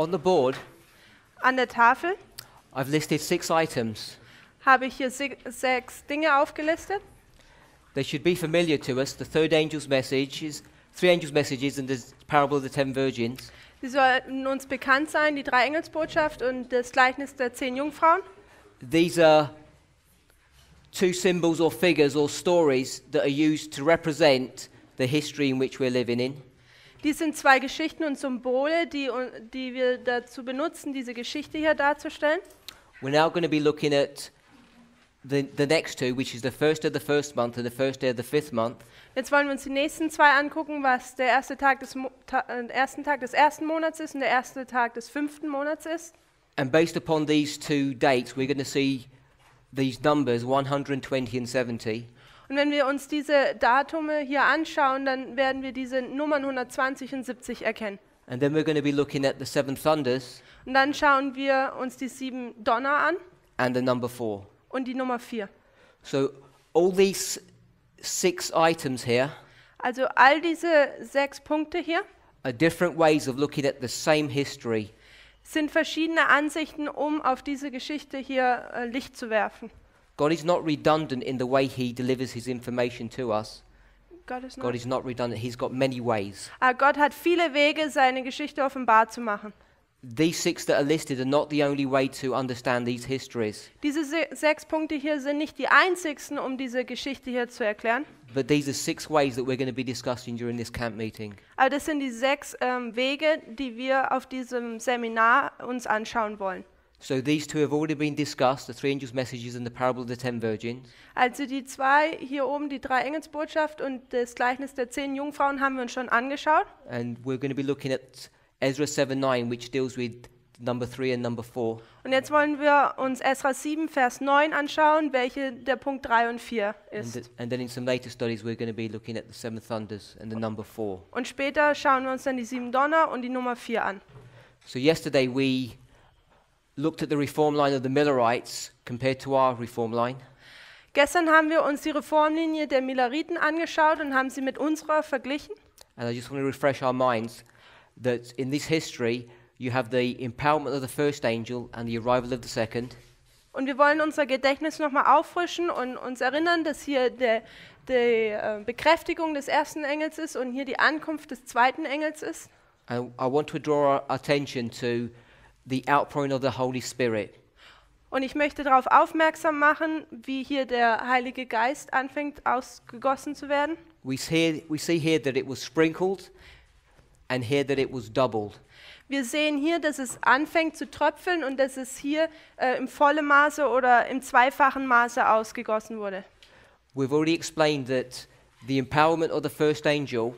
On the board, an der Tafel, I've listed six items. habe ich hier sechs Dinge aufgelistet. They should be familiar to us. The third angel's message is three angels' messages and the parable of the ten virgins. Sie sollten uns bekannt sein, die drei Engelsbotschaft und das Gleichnis der zehn Jungfrauen. These are two symbols or figures or stories that are used to represent the history in which we're living in. Dies sind zwei Geschichten und Symbole, die, die wir dazu benutzen, diese Geschichte hier darzustellen. We're now going to be looking at the, the next two, which is the first of the first month and the first day of the fifth month. Jetzt wollen wir uns die nächsten zwei angucken, was der erste Tag des Mo ta äh, ersten Tag des ersten Monats ist und der erste Tag des fünften Monats ist. And based upon these two dates, we're going to see these numbers 120 and 70. Und wenn wir uns diese Datume hier anschauen, dann werden wir diese Nummern 120 und 70 erkennen. And then we're going to be looking at the seven thunders Und dann schauen wir uns die sieben Donner an and the number four. und die Nummer 4. So all these six items here Also all diese sechs Punkte hier are different ways of looking at the same history. sind verschiedene Ansichten, um auf diese Geschichte hier äh, Licht zu werfen. God is not redundant in the way he delivers his information to us. God is not, God is not redundant. He's got many ways. Aber ah, Gott hat viele Wege, seine Geschichte offenbar zu machen. These six that are listed are not the only way to understand these histories. Diese se sechs Punkte hier sind nicht die einzigsten, um diese Geschichte hier zu erklären. But these are six ways that we're going to be discussing during this camp meeting. Aber das sind die sechs ähm, Wege, die wir auf diesem Seminar uns anschauen wollen. So these two have already been discussed, the three angels' messages and the parable of the ten virgins. Also die zwei hier oben, die drei Engelsbotschaft und das Gleichnis der zehn Jungfrauen haben wir uns schon angeschaut. And we're going to be looking at Ezra 7:9, which deals with number 3 and number 4. Und jetzt wollen wir uns Ezra 7 Vers 9 anschauen, welche der Punkt 3 und 4 ist. And, and then in some later studies we're going to be looking at the seven thunders and the number 4. Und später schauen wir uns dann die sieben Donner und die Nummer 4 an. So yesterday we looked at the reform line of the Millerites compared to our reform line. Gestern haben wir uns die Reformlinie der Milleriten angeschaut und haben sie mit unserer verglichen. And I just want to refresh our minds that in this history you have the empowerment of the first angel and the arrival of the second. Und wir wollen unser Gedächtnis nochmal auffrischen und uns erinnern, dass hier die, die äh, Bekräftigung des ersten Engels ist und hier die Ankunft des zweiten Engels ist. And I want to draw our attention to the outpouring of the Holy Spirit. Und ich möchte darauf aufmerksam machen, wie hier der Heilige Geist anfängt ausgegossen zu werden. We see, we see here that it was sprinkled and here that it was doubled. Wir sehen hier, dass es anfängt zu tröpfeln und dass es hier äh, im vollen Maße oder im zweifachen Maße ausgegossen wurde. We've already explained that the empowerment of the first angel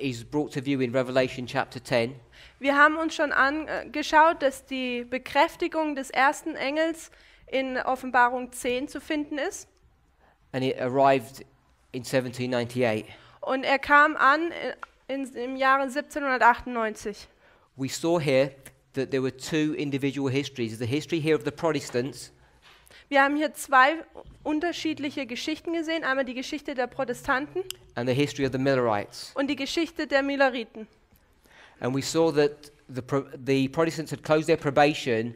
is brought to view in Revelation chapter 10. Wir haben uns schon angeschaut, dass die Bekräftigung des ersten Engels in Offenbarung 10 zu finden ist. And it arrived in 1798. Und er kam an in, äh, in, im Jahre 1798. Wir haben hier zwei unterschiedliche Geschichten gesehen, einmal die Geschichte der Protestanten and the history of the Millerites. und die Geschichte der Milleriten. and we saw that the, Pro- the Protestants had closed their probation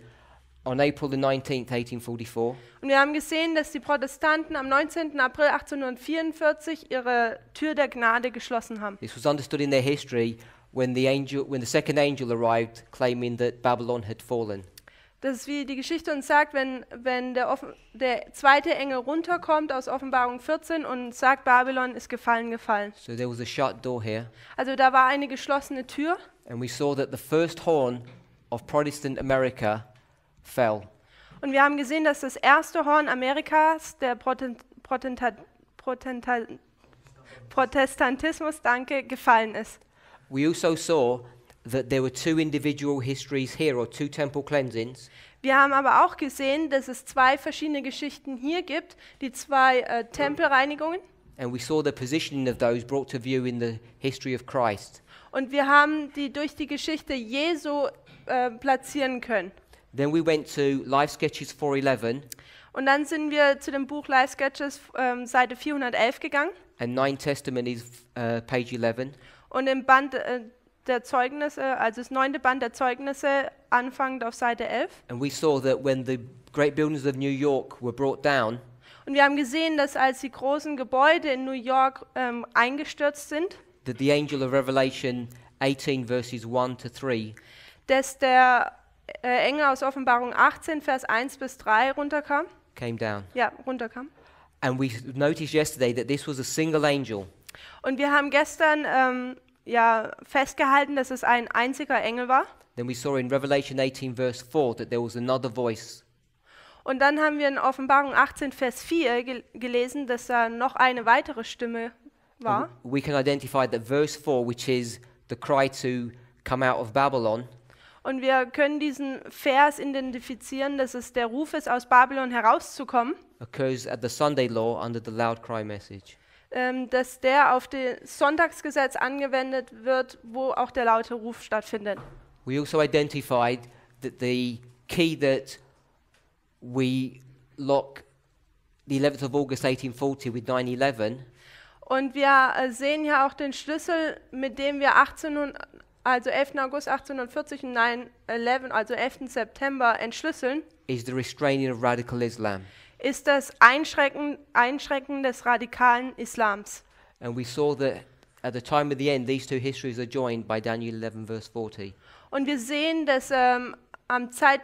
on April the 19th, 1844. Und wir haben gesehen, dass die Protestanten am 19. April 1844 ihre Tür der Gnade geschlossen haben. This was understood in their history when the angel, when the second angel arrived, claiming that Babylon had fallen. Das ist wie die Geschichte uns sagt, wenn, wenn der, der zweite Engel runterkommt aus Offenbarung 14 und sagt, Babylon ist gefallen, gefallen. So there was a shut door here, Also da war eine geschlossene Tür and we saw that the first horn of Protestant America fell. und wir haben gesehen, dass das erste Horn Amerikas, der Protent, Protestantismus, danke, gefallen ist. We also saw that there were two individual histories here or two temple cleansings. Wir haben aber auch gesehen, dass es zwei verschiedene Geschichten hier gibt, die zwei äh, Tempelreinigungen. And we saw the positioning of those brought to view in the history of Christ. Und wir haben die durch die Geschichte Jesu äh, platzieren können. Then we went to Life Sketches 411. Und dann sind wir zu dem Buch Life Sketches ähm, Seite 411 gegangen. And Nine Testimonies uh, page 11. Und im Band äh, der Zeugnisse, also das neunte Band der Zeugnisse, anfangend auf Seite 11. And we saw that when the great buildings of New York were brought down, Und wir haben gesehen, dass als die großen Gebäude in New York ähm, eingestürzt sind, that the angel of Revelation 18 verses 1 to 3 dass der äh, Engel aus Offenbarung 18 Vers 1 bis 3 runterkam. came down. Ja, runterkam. And we noticed yesterday that this was a single angel. Und wir haben gestern ähm, ja, festgehalten, dass es ein einziger Engel war. Then we saw in Revelation 18 verse 4 that there was another voice. Und dann haben wir in Offenbarung 18 Vers 4 gel gelesen, dass da noch eine weitere Stimme war. And we can identify that verse 4 which is the cry to come out of Babylon. Und wir können diesen Vers identifizieren, dass es der Ruf ist aus Babylon herauszukommen. Occurs at the Sunday law under the loud cry message. Ähm, dass der auf das Sonntagsgesetz angewendet wird, wo auch der laute Ruf stattfindet. We also identified that the key that we lock the 11th of August 1840 with 9/11 und wir äh, sehen ja auch den Schlüssel, mit dem wir 18, also 11. August 1840 und 9/11, also 11. September entschlüsseln. Is the restraining of radical Islam ist das Einschränken, Einschränken des radikalen Islams. And we saw that at the time of the end, these two histories are joined by Daniel 11, verse 40. Und wir sehen, dass ähm, am Zeit,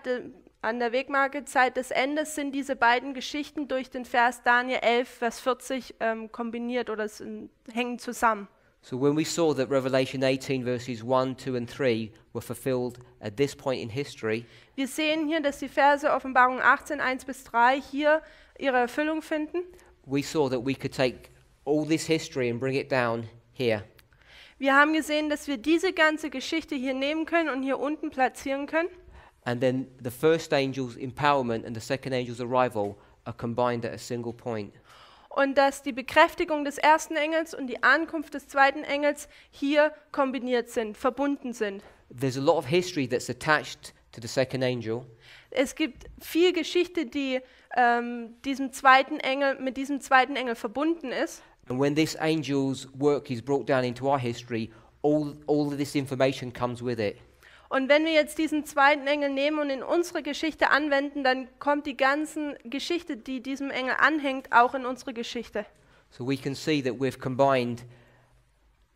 an der Wegmarke Zeit des Endes sind diese beiden Geschichten durch den Vers Daniel 11, Vers 40 ähm, kombiniert oder sind, hängen zusammen. So when we saw that Revelation 18 verses 1, 2 and 3 were fulfilled at this point in history, wir sehen hier, dass die Verse Offenbarung 18, 1 bis 3 hier ihre Erfüllung finden. Wir haben gesehen, dass wir diese ganze Geschichte hier nehmen können und hier unten platzieren können. And then the first angel's empowerment and the second angel's arrival are combined at a single point. Und dass die Bekräftigung des ersten Engels und die Ankunft des zweiten Engels hier kombiniert sind, verbunden sind. There's a lot of history that's attached to the second angel. Es gibt viel Geschichte, die ähm, diesem zweiten Engel mit diesem zweiten Engel verbunden ist. And when this angel's work is brought down into our history, all all of this information comes with it. Und wenn wir jetzt diesen zweiten Engel nehmen und in unsere Geschichte anwenden, dann kommt die ganze Geschichte, die diesem Engel anhängt, auch in unsere Geschichte. So we can see that we've combined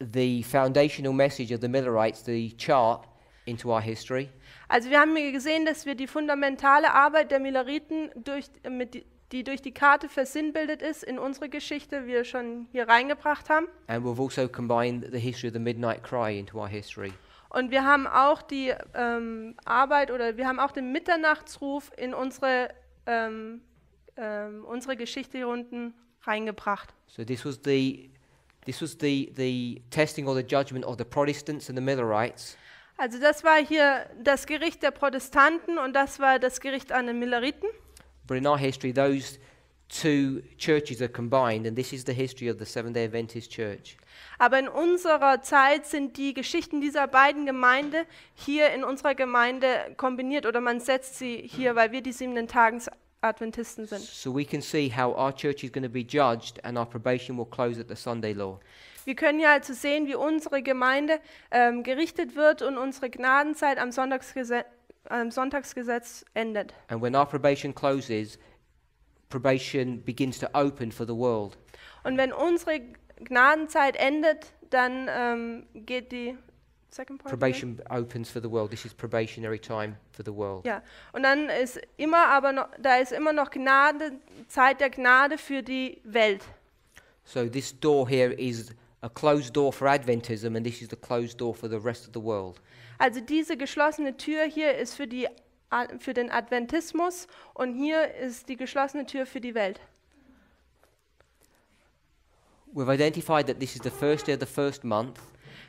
the foundational message of the Millerites, the chart, into our history. Also wir haben hier gesehen, dass wir die fundamentale Arbeit der Milleriten, durch, äh, mit, die durch die Karte versinnbildet ist, in unsere Geschichte wir schon hier reingebracht haben. And we've also combined the history of the Midnight Cry into our history. Und wir haben auch die ähm, Arbeit oder wir haben auch den Mitternachtsruf in unsere, ähm, ähm, unsere Geschichte hier unten reingebracht. So this was the this was the the testing or the judgment of the Protestants and the Millerites. Also das war hier das Gericht der Protestanten und das war das Gericht an den Milleriten. But in our history those two churches are combined and this is the history of the Seventh-day Adventist Church. Aber in unserer Zeit sind die Geschichten dieser beiden Gemeinde hier in unserer Gemeinde kombiniert oder man setzt sie hier, weil wir die siebten Tages Adventisten sind. So we can see how our church is going to be judged and our probation will close at the Sunday law. Wir können ja also sehen, wie unsere Gemeinde ähm, gerichtet wird und unsere Gnadenzeit am Sonntagsgesetz, am Sonntagsgesetz endet. And when our probation closes, probation begins to open for the world. Und wenn unsere Gnadenzeit endet, dann ähm, geht die second part probation again? opens for the world. This is probationary time for the world. Ja, und dann ist immer aber noch, da ist immer noch Gnade Zeit der Gnade für die Welt. So this door here is a closed door for Adventism and this is the closed door for the rest of the world. Also diese geschlossene Tür hier ist für die für den Adventismus und hier ist die geschlossene Tür für die Welt. We've identified that this is the first day of the first month.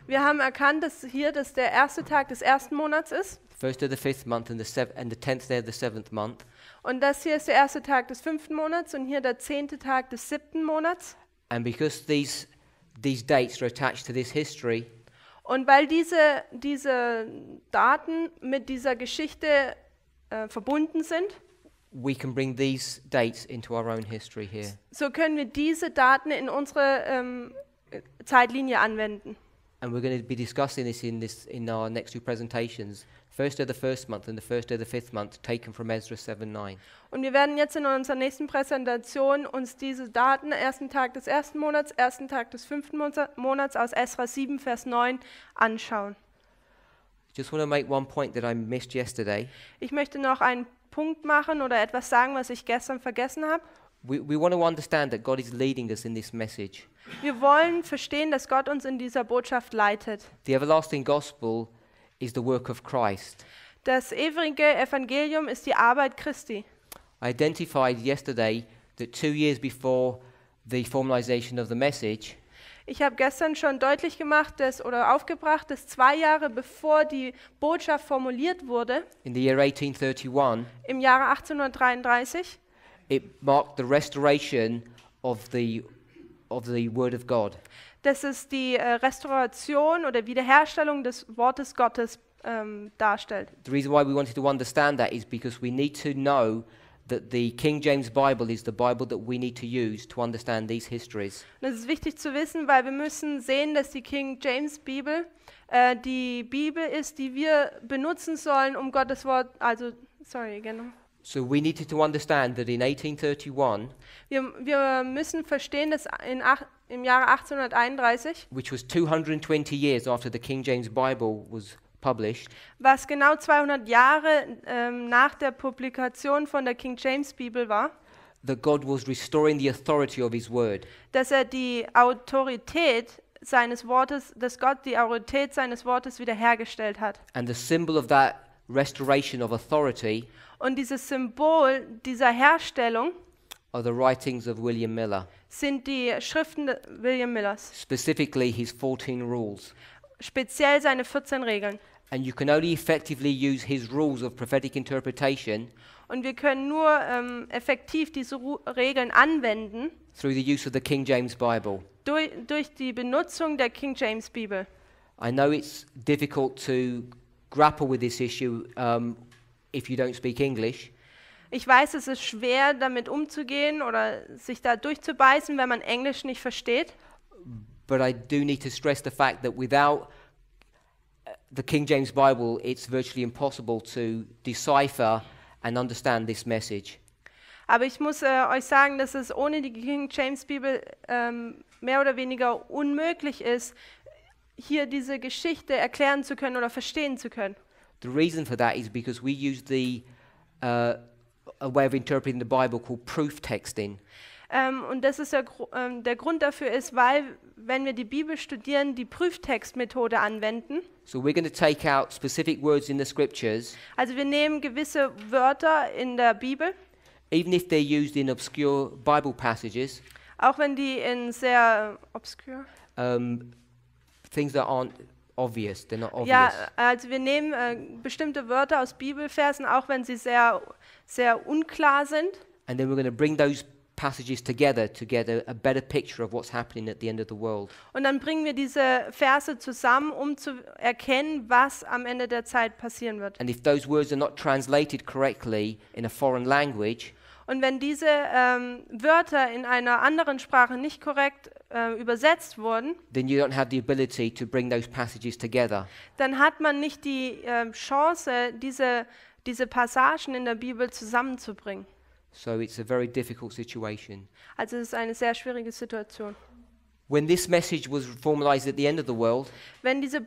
Wir haben erkannt, dass hier das der erste Tag des ersten Monats ist. First day of the fifth month and the, sev and the tenth day of the seventh month. Und das hier ist der erste Tag des fünften Monats und hier der zehnte Tag des siebten Monats. And because these these dates are attached to this history. Und weil diese, diese Daten mit dieser Geschichte äh, verbunden sind, we can bring these dates into our own history here. so können wir diese Daten in unsere ähm, Zeitlinie anwenden. And we're going to be discussing this in, this in our next two presentations. First day of the first month and the first day of the fifth month taken from Ezra 7:9. Und wir werden jetzt in unserer nächsten Präsentation uns diese Daten ersten Tag des ersten Monats, ersten Tag des fünften Monats aus Ezra 7 Vers 9 anschauen. Just want to make one point that I missed yesterday. Ich möchte noch einen Punkt machen oder etwas sagen, was ich gestern vergessen habe. We, we want to understand that God is leading us in this message. Wir wollen verstehen, dass Gott uns in dieser Botschaft leitet. The everlasting gospel is the work of Christ. Das ewige Evangelium ist die Arbeit Christi. I identified yesterday that two years before the formalization of the message, Ich habe gestern schon deutlich gemacht dass, oder aufgebracht, dass zwei Jahre bevor die Botschaft formuliert wurde, in the year 1831, im Jahre 1833, it marked the restoration of the, of the Word of God dass es die äh, Restauration oder Wiederherstellung des Wortes Gottes ähm, darstellt. The reason why we wanted to understand that is because we need to know that the King James Bible is the Bible that we need to use to understand these histories. Und ist wichtig zu wissen, weil wir müssen sehen, dass die King James Bibel äh, die Bibel ist, die wir benutzen sollen, um Gottes Wort, also sorry, genau. So we needed to understand that in 1831 wir, wir müssen verstehen, dass in ach, im Jahre 1831, which was 220 years after the King James Bible was published, was genau 200 Jahre ähm, nach der Publikation von der King James Bibel war, that God was restoring the authority of His Word, dass er die Autorität seines Wortes, dass Gott die Autorität seines Wortes wiederhergestellt hat. And the symbol of that restoration of authority und dieses Symbol dieser Herstellung are the writings of William Miller. Sind die Schriften William Millers. Specifically his 14 rules. Speziell seine 14 Regeln. And you can only effectively use his rules of prophetic interpretation. Und wir können nur ähm, effektiv diese Ru Regeln anwenden. Through the use of the King James Bible. Durch, durch die Benutzung der King James Bibel. I know it's difficult to grapple with this issue um, if you don't speak English. Ich weiß, es ist schwer, damit umzugehen oder sich da durchzubeißen, wenn man Englisch nicht versteht. But I do need to stress the fact that without uh, the King James Bible, it's virtually impossible to decipher and understand this message. Aber ich muss äh, euch sagen, dass es ohne die King James Bibel ähm, mehr oder weniger unmöglich ist, hier diese Geschichte erklären zu können oder verstehen zu können. The reason for that is because we use the uh, a way of interpreting the Bible called proof texting. Um, und das ist ja um, ähm, der Grund dafür ist, weil wenn wir die Bibel studieren, die Prüftextmethode anwenden. So we're going to take out specific words in the scriptures. Also wir nehmen gewisse Wörter in der Bibel. Even if they're used in obscure Bible passages. Auch wenn die in sehr äh, obscure. Um, things that aren't obvious, they're obvious. Ja, äh, also wir nehmen äh, bestimmte Wörter aus Bibelversen, auch wenn sie sehr, sehr unklar sind. And then we're going to bring those passages together to get a, a, better picture of what's happening at the end of the world. Und dann bringen wir diese Verse zusammen, um zu erkennen, was am Ende der Zeit passieren wird. And if those words are not translated correctly in a foreign language, und wenn diese ähm, Wörter in einer anderen Sprache nicht korrekt äh, übersetzt wurden, then you don't have the ability to bring those passages together. dann hat man nicht die ähm, äh, Chance, diese, diese Passagen in der Bibel zusammenzubringen. So it's a very difficult situation. Also es ist eine sehr schwierige Situation. When this message was formalized at the end of the world, wenn diese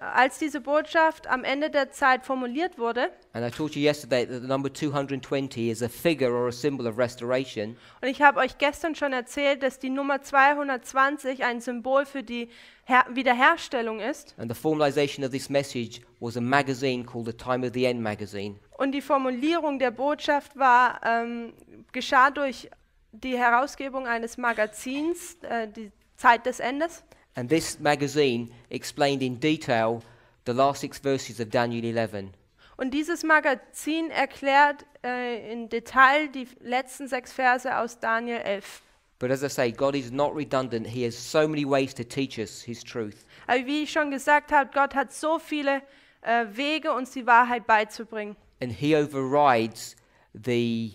als diese Botschaft am Ende der Zeit formuliert wurde, and I taught you yesterday that the number 220 is a figure or a symbol of restoration. Und ich habe euch gestern schon erzählt, dass die Nummer 220 ein Symbol für die Her Wiederherstellung ist. And the formalization of this message was a magazine called the Time of the End magazine. Und die Formulierung der Botschaft war ähm, geschah durch die Herausgebung eines Magazins, äh, die Zeit des Endes. And this magazine explained in detail the last six verses of Daniel 11. Und dieses Magazin erklärt äh, in Detail die letzten sechs Verse aus Daniel 11. But as I say, God is not redundant. He has so many ways to teach us His truth. Aber wie ich schon gesagt habe, Gott hat so viele äh, Wege, uns die Wahrheit beizubringen. And He overrides the,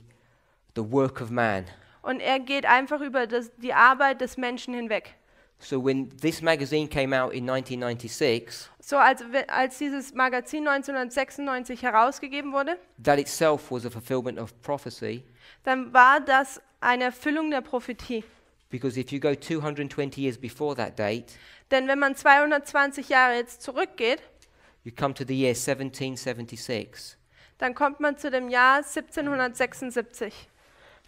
the work of man. Und er geht einfach über das, die Arbeit des Menschen hinweg. So when this magazine came out in 1996, so als, als dieses Magazin 1996 herausgegeben wurde, that itself was a fulfillment of prophecy. Dann war das eine Erfüllung der Prophetie. Because if you go 220 years before that date, denn wenn man 220 Jahre jetzt zurückgeht, you come to the year 1776. Dann kommt man zu dem Jahr 1776.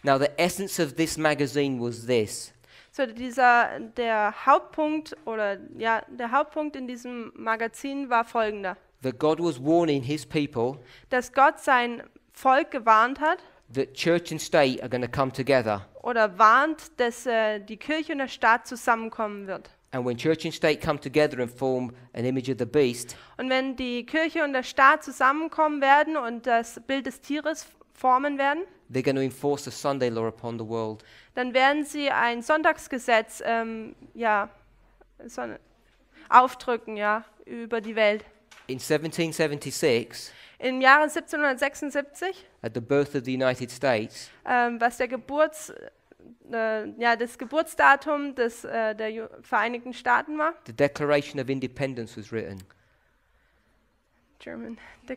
Now the essence of this magazine was this. So dieser der Hauptpunkt oder ja der Hauptpunkt in diesem Magazin war folgender. That God was warning his people. Dass Gott sein Volk gewarnt hat. That church and state are going to come together. Oder warnt, dass äh, die Kirche und der Staat zusammenkommen wird. And when church and state come together and form an image of the beast. Und wenn die Kirche und der Staat zusammenkommen werden und das Bild des Tieres formen werden. They're going to enforce the Sunday law upon the world. Dann werden sie ein Sonntagsgesetz ähm, ja, son aufdrücken ja, über die Welt. In 1776, Im Jahre 1776, at the birth of the United States, ähm, was der Geburts, äh, ja, das Geburtsdatum des, äh, der Ju Vereinigten Staaten war, the Declaration of Independence was written. German. De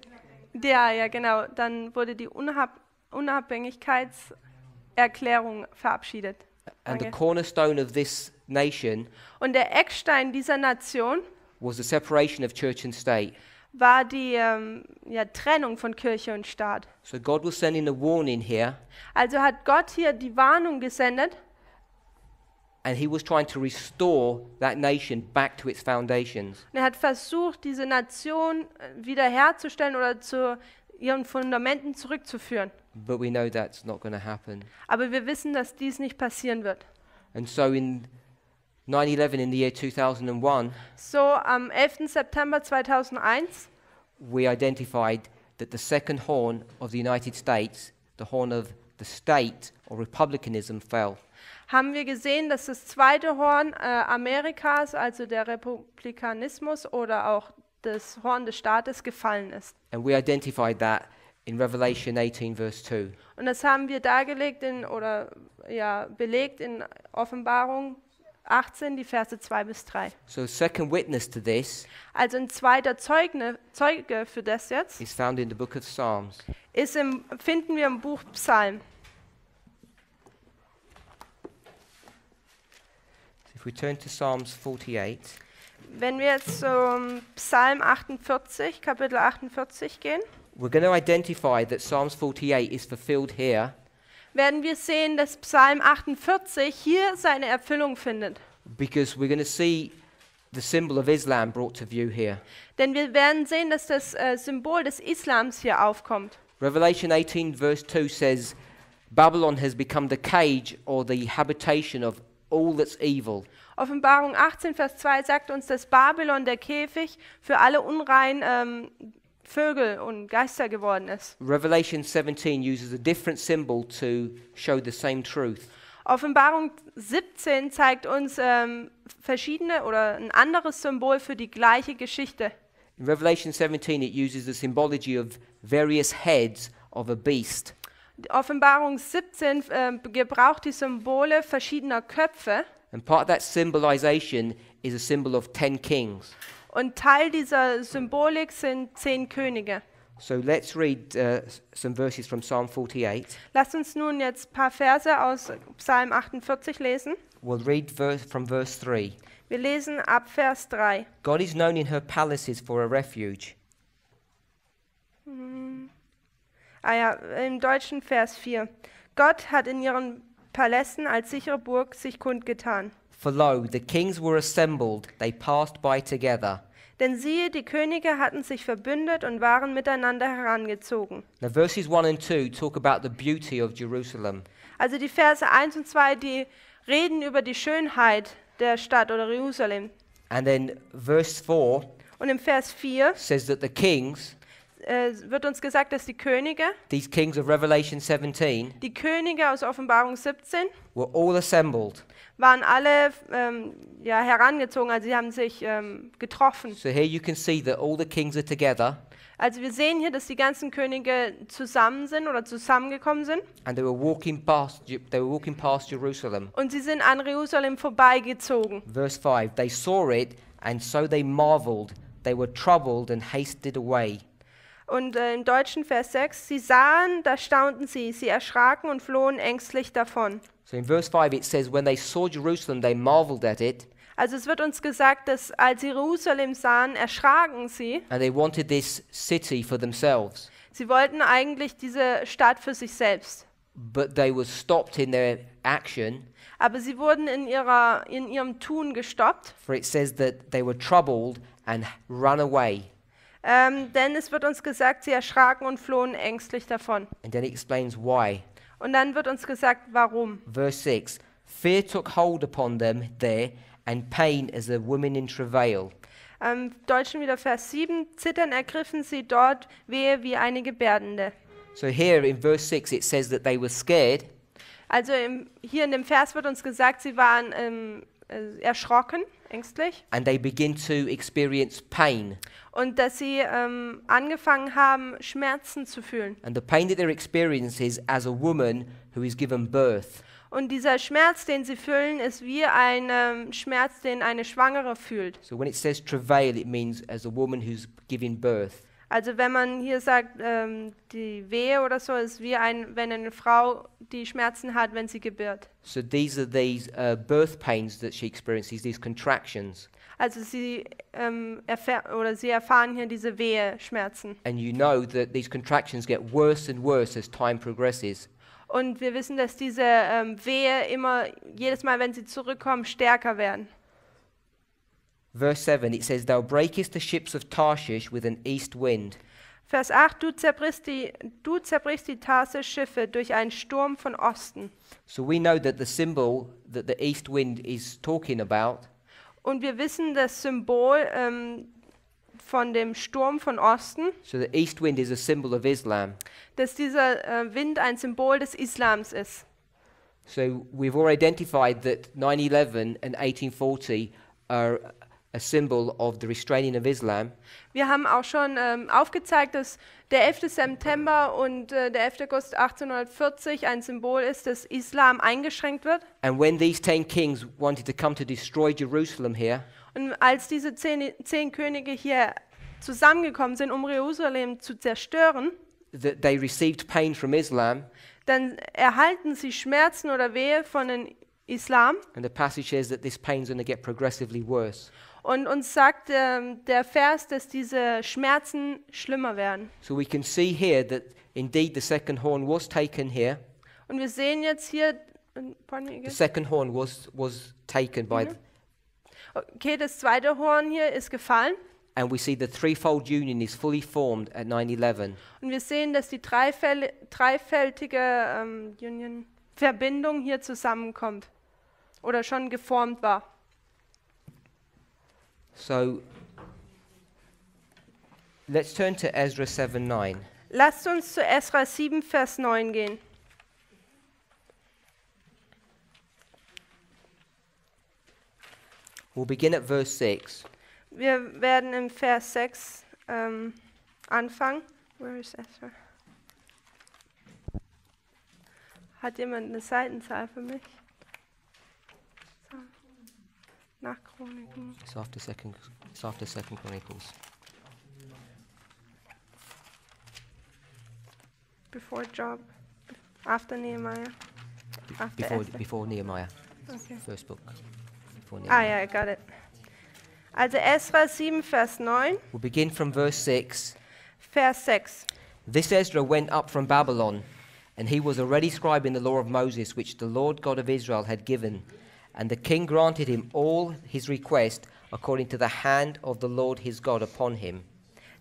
ja, ja, genau. Dann wurde die Unabhängigkeit Unabhängigkeitserklärung verabschiedet. And the cornerstone of this nation Und der Eckstein dieser Nation was the separation of church and state. war die ähm, ja, Trennung von Kirche und Staat. So God was sending a warning here. Also hat Gott hier die Warnung gesendet. And he was trying to restore that nation back to its foundations. er hat versucht, diese Nation äh, wiederherzustellen oder zu ihren Fundamenten zurückzuführen. But we know that's not going to happen. Aber wir wissen, dass dies nicht passieren wird. And so in 9/11 in the year 2001. So am 11. September 2001 we identified that the second horn of the United States, the horn of the state or republicanism fell. Haben wir gesehen, dass das zweite Horn äh, Amerikas, also der Republikanismus oder auch das Horn des Staates gefallen ist. And we identified that in Revelation 18 verse 2. Und das haben wir dargelegt in oder ja belegt in Offenbarung 18 die Verse 2 bis 3. So second witness to this. Also ein zweiter Zeugne, Zeuge für das jetzt. Is found in the book of Psalms. Ist im finden wir im Buch Psalm. If we turn to Psalms 48. Wenn wir jetzt zum Psalm 48, Kapitel 48 gehen, we're going to identify that Psalms 48 is fulfilled here werden wir sehen, dass Psalm 48 hier seine Erfüllung findet. because we're going to see the symbol of Islam brought to view here. Denn wir werden sehen, dass das äh, Symbol des Islams hier aufkommt. Revelation 18, verse 2 says, Babylon has become the cage or the habitation of all that's evil. Offenbarung 18, Vers 2 sagt uns, dass Babylon der Käfig für alle unreinen ähm, Vögel und Geister geworden ist. Revelation 17 uses a different symbol to show the same truth. Offenbarung 17 zeigt uns ähm, verschiedene oder ein anderes Symbol für die gleiche Geschichte. In Revelation 17 it uses the symbology of various heads of a beast. Offenbarung 17 ähm, gebraucht die Symbole verschiedener Köpfe. And part of that symbolization is a symbol of ten kings. Und Teil dieser Symbolik sind zehn Könige. So let's read uh, some verses from Psalm 48. Lass uns nun jetzt paar Verse aus Psalm 48 lesen. We'll read verse, from verse 3. Wir lesen ab Vers 3. God is known in her palaces for a refuge. Mm. Ah ja, im deutschen Vers 4. Gott hat in ihren Palästen als sichere Burg sich kundgetan. For lo, the kings were assembled, they passed by together. Denn siehe, die Könige hatten sich verbündet und waren miteinander herangezogen. Now verses 1 and 2 talk about the beauty of Jerusalem. Also die Verse 1 und 2, die reden über die Schönheit der Stadt oder Jerusalem. And then verse 4 und im Vers 4 says that the kings äh, wird uns gesagt, dass die Könige, these kings of Revelation 17, die Könige aus Offenbarung 17, were all assembled. waren alle ähm, ja, herangezogen, also sie haben sich ähm, getroffen. So here you can see that all the kings are together. Also wir sehen hier, dass die ganzen Könige zusammen sind oder zusammengekommen sind. And they were walking past, they were walking past Jerusalem. Und sie sind an Jerusalem vorbeigezogen. Verse 5, they saw it and so they marveled, they were troubled and hasted away. Und äh, im deutschen Vers 6, sie sahen, da staunten sie, sie erschraken und flohen ängstlich davon. So in verse 5 it says when they saw Jerusalem they marveled at it. Also es wird uns gesagt, dass als sie Jerusalem sahen, erschraken sie. And they wanted this city for themselves. Sie wollten eigentlich diese Stadt für sich selbst. But they were stopped in their action. Aber sie wurden in, ihrer, in ihrem Tun gestoppt. For it says that they were troubled and ran away. Ähm, denn es wird uns gesagt, sie erschraken und flohen ängstlich davon. And then explains why. Und dann wird uns gesagt, warum. Verse 6. Fear took hold upon them there and pain as a woman in travail. Ähm, Deutschen wieder Vers 7. Zittern ergriffen sie dort, wehe wie eine Gebärdende. So here in verse 6 it says that they were scared. Also im, hier in dem Vers wird uns gesagt, sie waren ähm, äh, erschrocken. ängstlich. And they begin to experience pain. Und dass sie ähm, angefangen haben, Schmerzen zu fühlen. And the pain that they're experiencing is as a woman who is given birth. Und dieser Schmerz, den sie fühlen, ist wie ein ähm, Schmerz, den eine Schwangere fühlt. So when it says travail, it means as a woman who's giving birth. Also wenn man hier sagt, ähm, die Wehe oder so, ist wie ein, wenn eine Frau die Schmerzen hat, wenn sie gebiert. So these are these uh, birth pains that she experiences, these contractions. Also sie ähm, oder sie erfahren hier diese Weheschmerzen. And you know that these contractions get worse and worse as time progresses. Und wir wissen, dass diese ähm, Wehe immer jedes Mal, wenn sie zurückkommen, stärker werden. Verse 7, it says, Thou breakest the ships of Tarshish with an east wind. Vers 8, du zerbrichst die, du zerbrichst die Tarsis Schiffe durch einen Sturm von Osten. So we know that the symbol that the east wind is talking about Und wir wissen das Symbol ähm, von dem Sturm von Osten, So the east wind is a symbol of Islam. dass dieser äh, Wind ein Symbol des Islams ist. So we've all identified that 9/11 and 1840 are a symbol of the restraining of Islam. Wir haben auch schon ähm, aufgezeigt, dass der 11. September und äh, der 11. August 1840 ein Symbol ist, dass Islam eingeschränkt wird. And when these ten kings wanted to come to destroy Jerusalem here, Und als diese zehn, zehn Könige hier zusammengekommen sind, um Jerusalem zu zerstören, that they received pain from Islam. dann erhalten sie Schmerzen oder Wehe von den Islam. And the passage says that this pain's going to get progressively worse. Und uns sagt ähm, der Vers, dass diese Schmerzen schlimmer werden. So we can see here that indeed the second horn was taken here. Und wir sehen jetzt hier, ähm, pardon The second horn was was taken by. Mhm. Okay, das zweite Horn hier ist gefallen. And we see the threefold union is fully formed at 9/11. Und wir sehen, dass die dreifäl dreifältige ähm, Union Verbindung hier zusammenkommt oder schon geformt war. So let's turn to Ezra 7, 9. Lasst uns zu Ezra 7, Vers 9 gehen. We'll begin at verse 6. Wir werden im Vers 6 ähm, anfangen. Where is Ezra? Hat jemand eine Seitenzahl für mich? Not Chronicles. It's after second. It's after second Chronicles. Before Job, after Nehemiah. after before Esther. before Nehemiah. Okay. First book. Ah, Nehemiah. Ah yeah, I got it. Also Ezra 7, verse 9. We'll begin from verse 6. Verse 6. This Ezra went up from Babylon, and he was already scribing the law of Moses, which the Lord God of Israel had given and the king granted him all his request according to the hand of the Lord his God upon him.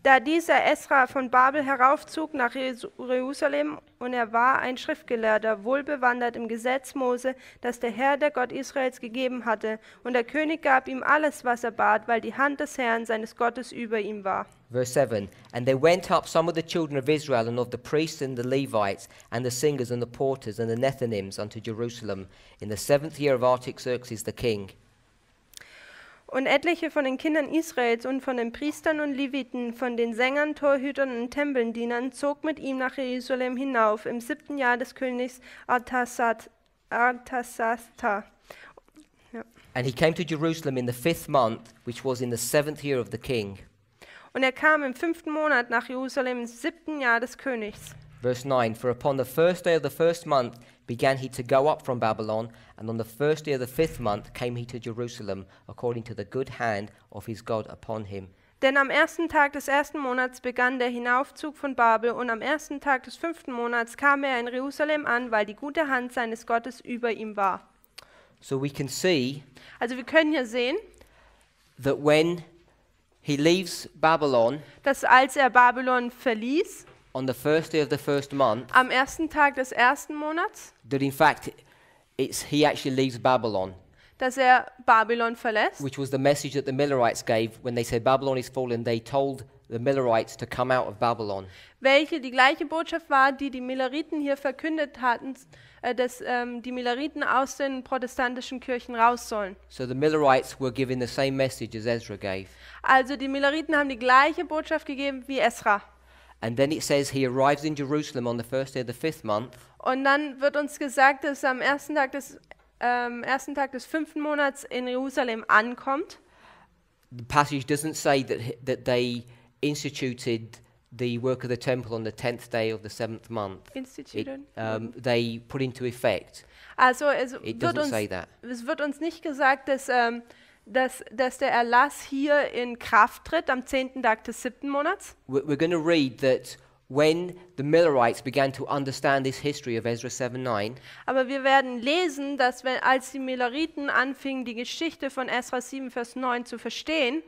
Da dieser Esra von Babel heraufzog nach Jerusalem und er war ein Schriftgelehrter, wohlbewandert im Gesetz Mose, das der Herr, der Gott Israels, gegeben hatte. Und der König gab ihm alles, was er bat, weil die Hand des Herrn, seines Gottes, über ihm war. Verse 7 And they went up some of the children of Israel and of the priests and the Levites and the singers and the porters and the Nethinims unto Jerusalem in the seventh year of Artaxerxes the king. Und etliche von den Kindern Israels und von den Priestern und Leviten, von den Sängern, Torhütern und Tempeldienern zog mit ihm nach Jerusalem hinauf im siebten Jahr des Königs Artasat, Artasasta. And he came to Jerusalem in the fifth month, which was in the seventh year of the king. Und er kam im fünften Monat nach Jerusalem im siebten Jahr des Königs. Verse 9 For upon the first day of the first month began he to go up from Babylon, and on the first day of the fifth month came he to Jerusalem, according to the good hand of his God upon him. Denn am ersten Tag des ersten Monats begann der Hinaufzug von Babel, und am ersten Tag des fünften Monats kam er in Jerusalem an, weil die gute Hand seines Gottes über ihm war. So we can see also wir können hier sehen, that when he leaves Babylon, dass als er Babylon verließ, On the first day of the first month, am ersten Tag des ersten Monats, that in fact it's he actually leaves Babylon. Dass er Babylon verlässt. Which was the message that the Millerites gave when they said Babylon is fallen. They told the Millerites to come out of Babylon. Welche die gleiche Botschaft war, die die Milleriten hier verkündet hatten, äh, dass ähm, die Milleriten aus den protestantischen Kirchen raus sollen. So the Millerites were given the same message as Ezra gave. Also die Milleriten haben die gleiche Botschaft gegeben wie Ezra. And then it says he arrives in Jerusalem on the first day of the fifth month. Und dann wird uns gesagt, dass er am ersten Tag des ähm, ersten Tag des fünften Monats in Jerusalem ankommt. The passage doesn't say that that they instituted the work of the temple on the tenth day of the seventh month. It, um, they put into effect. also es It wird doesn't uns say that. es wird uns nicht gesagt, dass ähm, dass, dass der Erlass hier in Kraft tritt am 10. Tag des siebten Monats. We're going to read that when the Millerites began to understand this history of Ezra 7:9. Aber wir werden lesen, dass wenn als die Milleriten anfingen, die Geschichte von Ezra 7 Vers 9 zu verstehen,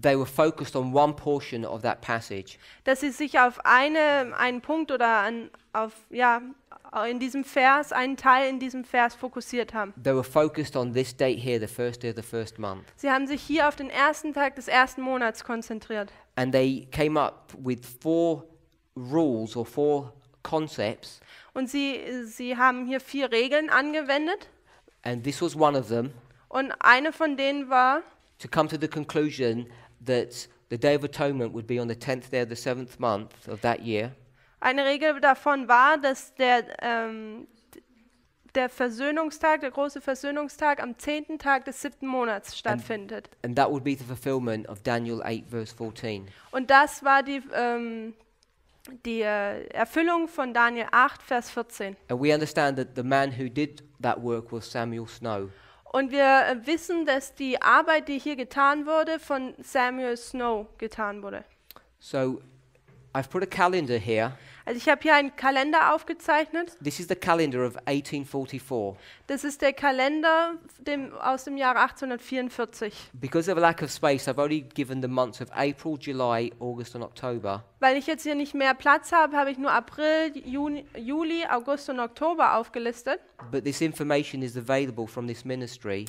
they were focused on one portion of that passage. Dass sie sich auf eine einen Punkt oder an, auf ja äh, in diesem Vers, einen Teil in diesem Vers fokussiert haben. They were focused on this date here, the first day of the first month. Sie haben sich hier auf den ersten Tag des ersten Monats konzentriert. And they came up with four rules or four concepts. Und sie sie haben hier vier Regeln angewendet. And this was one of them. Und eine von denen war to come to the conclusion that the Day of Atonement would be on the 10th day of the seventh month of that year. Eine Regel davon war, dass der, ähm, der Versöhnungstag, der große Versöhnungstag am zehnten Tag des siebten Monats stattfindet. And that would be the fulfillment of Daniel 8 verse 14. Und das war die ähm, die äh, Erfüllung von Daniel 8 Vers 14. And we understand that the man who did that work was Samuel Snow. Und wir äh, wissen, dass die Arbeit, die hier getan wurde, von Samuel Snow getan wurde. So I've put a calendar here. Also ich habe hier einen Kalender aufgezeichnet. This is the calendar of 1844. Das ist der Kalender dem, aus dem Jahre 1844. Because of a lack of space, I've only given the months of April, July, August and October. Weil ich jetzt hier nicht mehr Platz habe, habe ich nur April, Juni, Juli, August und Oktober aufgelistet. But this information is available from this ministry.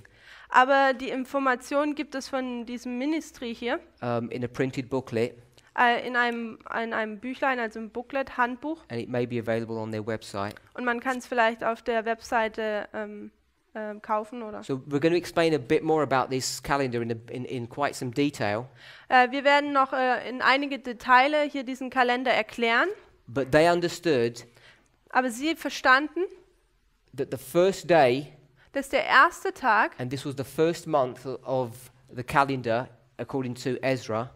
Aber die Information gibt es von diesem Ministry hier. Um, in a printed booklet äh, in, einem, in einem Büchlein, also im Booklet, Handbuch. And it may be available on their website. Und man kann es vielleicht auf der Webseite ähm, äh, kaufen oder. So we're going to explain a bit more about this calendar in, a, in, in quite some detail. Äh, wir werden noch äh, in einige Details hier diesen Kalender erklären. But they understood. Aber sie verstanden. That the first day. Dass der erste Tag. And this was the first month of the calendar according to Ezra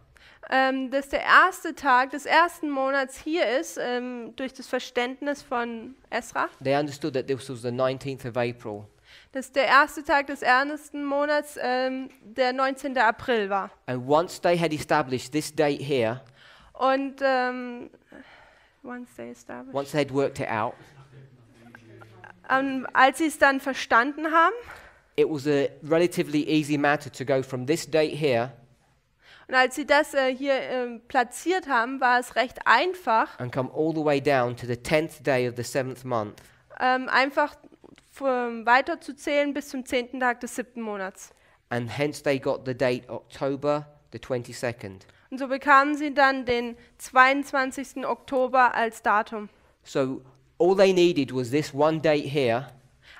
ähm, dass der erste Tag des ersten Monats hier ist, ähm, durch das Verständnis von Esra. They understood that this was the 19th of April. Dass der erste Tag des ersten Monats ähm, der 19. April war. And once they had established this date here, Und ähm, once they established, once they'd worked it out, ähm, als sie es dann verstanden haben, it was a relatively easy matter to go from this date here und als sie das äh, hier äh, platziert haben, war es recht einfach. And come all the way down to the 10 day of the seventh month. Ähm, einfach ähm, weiter zu zählen bis zum 10. Tag des siebten Monats. And hence they got the date October the 22nd. Und so bekamen sie dann den 22. Oktober als Datum. So all they needed was this one date here.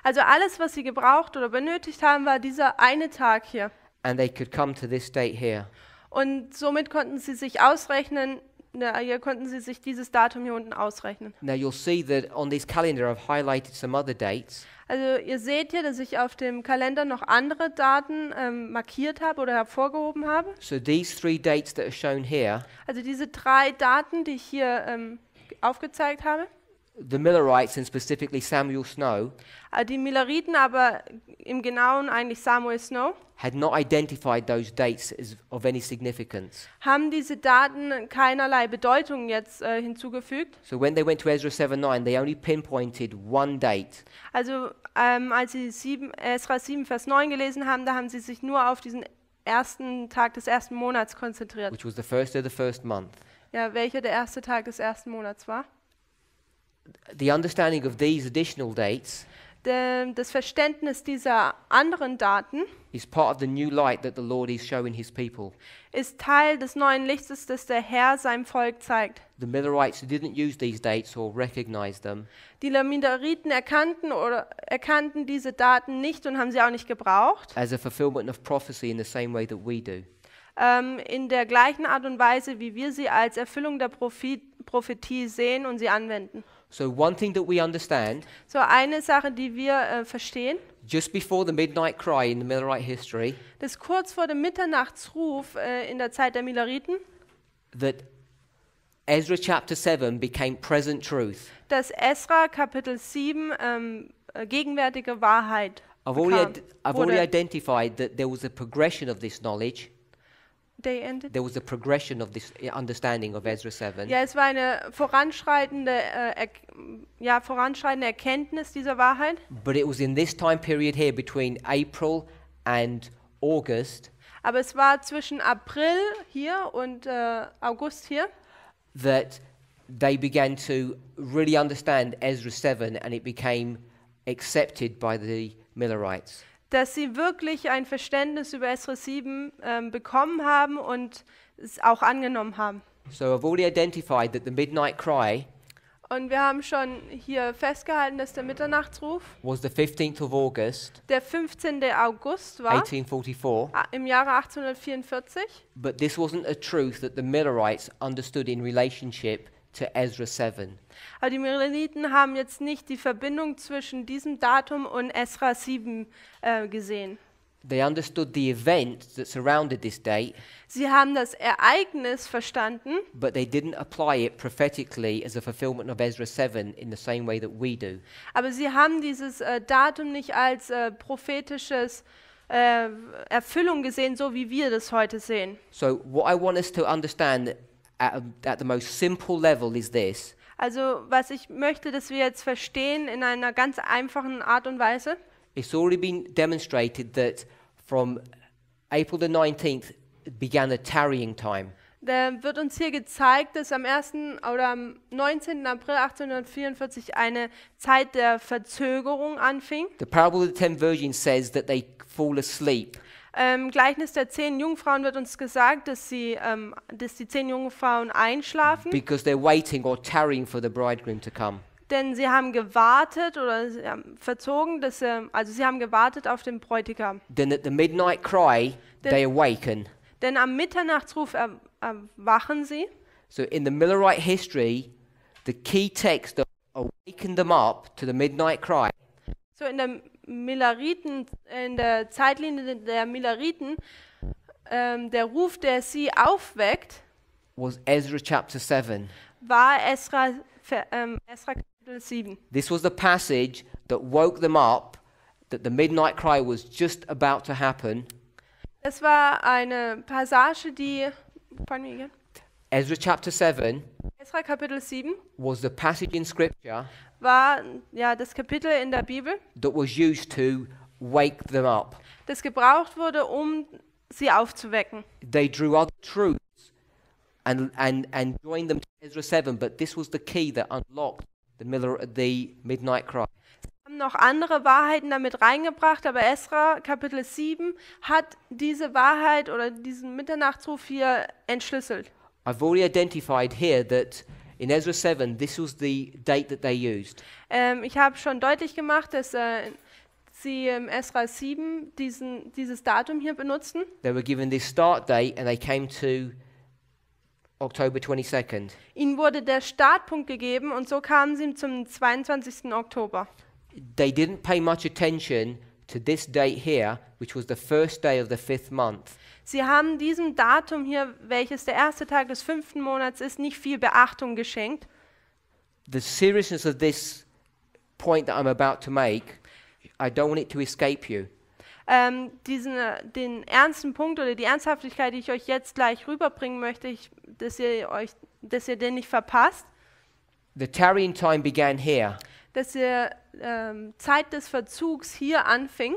Also alles was sie gebraucht oder benötigt haben war dieser eine Tag hier. And they could come to this date here. Und somit konnten sie sich ausrechnen, na, hier konnten sie sich dieses Datum hier unten ausrechnen. Now you'll see that on this calendar I've highlighted some other dates. Also ihr seht hier, dass ich auf dem Kalender noch andere Daten ähm, markiert habe oder hervorgehoben habe. So these three dates that are shown here. Also diese drei Daten, die ich hier ähm, aufgezeigt habe the Millerites and specifically Samuel Snow äh, die Milleriten, aber im Genauen eigentlich Samuel Snow, had not identified those dates as of any significance. haben diese Daten keinerlei Bedeutung jetzt äh, hinzugefügt. So when they went to Ezra 7:9, they only pinpointed one date. Also ähm, als sie 7, Ezra 7 Vers 9 gelesen haben, da haben sie sich nur auf diesen ersten Tag des ersten Monats konzentriert. Which was the first day of the first month. Ja, welcher der erste Tag des ersten Monats war? the understanding of these additional dates das Verständnis dieser anderen Daten is Ist Teil des neuen Lichtes, das der Herr seinem Volk zeigt. The Millerites didn't use these dates or recognize them. Die Laminariten erkannten oder erkannten diese Daten nicht und haben sie auch nicht gebraucht. As a fulfillment of prophecy in the same way that we do. Um, ähm, in der gleichen Art und Weise, wie wir sie als Erfüllung der Prophet Prophetie sehen und sie anwenden. So one thing that we understand. So eine Sache, die wir äh, verstehen. Just before the midnight cry in the Millerite history. Das kurz vor dem Mitternachtsruf äh, in der Zeit der Milleriten. That Ezra chapter 7 became present truth. Dass Ezra Kapitel 7 ähm, äh, gegenwärtige Wahrheit I've already, I've already identified that there was a progression of this knowledge. they ended. There was a progression of this eh, understanding of Ezra 7. Ja, es war eine voranschreitende, äh, ja, voranschreitende Erkenntnis dieser Wahrheit. But it was in this time period here between April and August. Aber es war zwischen April hier und äh, August hier. That they began to really understand Ezra 7 and it became accepted by the Millerites. dass sie wirklich ein Verständnis über Esra 7 ähm, bekommen haben und es auch angenommen haben. So I've already identified that the midnight cry und wir haben schon hier festgehalten, dass der Mitternachtsruf was the 15th of August, der 15. August war 1844, ah, im Jahre 1844. But this wasn't a truth that the Millerites understood in relationship to Ezra 7. Aber die Mereniten haben jetzt nicht die Verbindung zwischen diesem Datum und Esra 7 äh, gesehen. They understood the event that surrounded this date. Sie haben das Ereignis verstanden. But they didn't apply it prophetically as a fulfillment of Ezra 7 in the same way that we do. Aber sie haben dieses äh, Datum nicht als äh, prophetisches äh, Erfüllung gesehen, so wie wir das heute sehen. So what I want us to understand at, at the most simple level is this. Also, was ich möchte, dass wir jetzt verstehen in einer ganz einfachen Art und Weise. It's already been demonstrated that from April the 19th began a tarrying time. Da wird uns hier gezeigt, dass am 1. oder am 19. April 1844 eine Zeit der Verzögerung anfing. The parable of the ten virgins says that they fall asleep ähm, Gleichnis der zehn Jungfrauen wird uns gesagt, dass, sie, ähm, dass die zehn Jungfrauen einschlafen. Because they're waiting or tarrying for the bridegroom to come. Denn sie haben gewartet oder verzogen, dass sie, ähm, also sie haben gewartet auf den Bräutigam. Then at the midnight cry, denn, they awaken. Denn am Mitternachtsruf er, erwachen sie. So in the Millerite history, the key text that awakened them up to the midnight cry. So in der Milariten, in der Zeitlinie der Milariten, ähm, der Ruf, der sie aufweckt, was Ezra chapter 7. war Ezra, ähm, Ezra Kapitel 7. This was the passage that woke them up, that the midnight cry was just about to happen. Es war eine Passage, die Ezra chapter 7 Ezra Kapitel 7 was the passage in scripture war ja das Kapitel in der Bibel, that was used to wake them up. das gebraucht wurde, um sie aufzuwecken. They drew other truths and and and joined them to Ezra 7, but this was the key that unlocked the, middle, the midnight cry. Haben noch andere Wahrheiten damit reingebracht, aber Esra Kapitel 7 hat diese Wahrheit oder diesen Mitternachtsruf hier entschlüsselt. I've already identified here that in Ezra 7, this was the date that they used. Ähm, ich habe schon deutlich gemacht, dass äh, sie im Esra 7 diesen, dieses Datum hier benutzen. They were given this start date and they came to October 22nd. Ihnen wurde der Startpunkt gegeben und so kamen sie zum 22. Oktober. They didn't pay much attention to this date here, which was the first day of the fifth month. Sie haben diesem Datum hier, welches der erste Tag des fünften Monats ist, nicht viel Beachtung geschenkt. The seriousness of this point that I'm about to make, I don't want it to escape you. Ähm, diesen, äh, den ernsten Punkt oder die Ernsthaftigkeit, die ich euch jetzt gleich rüberbringen möchte, ich, dass, ihr euch, dass ihr den nicht verpasst. The tarrying time began here. Dass ihr ähm, Zeit des Verzugs hier anfing.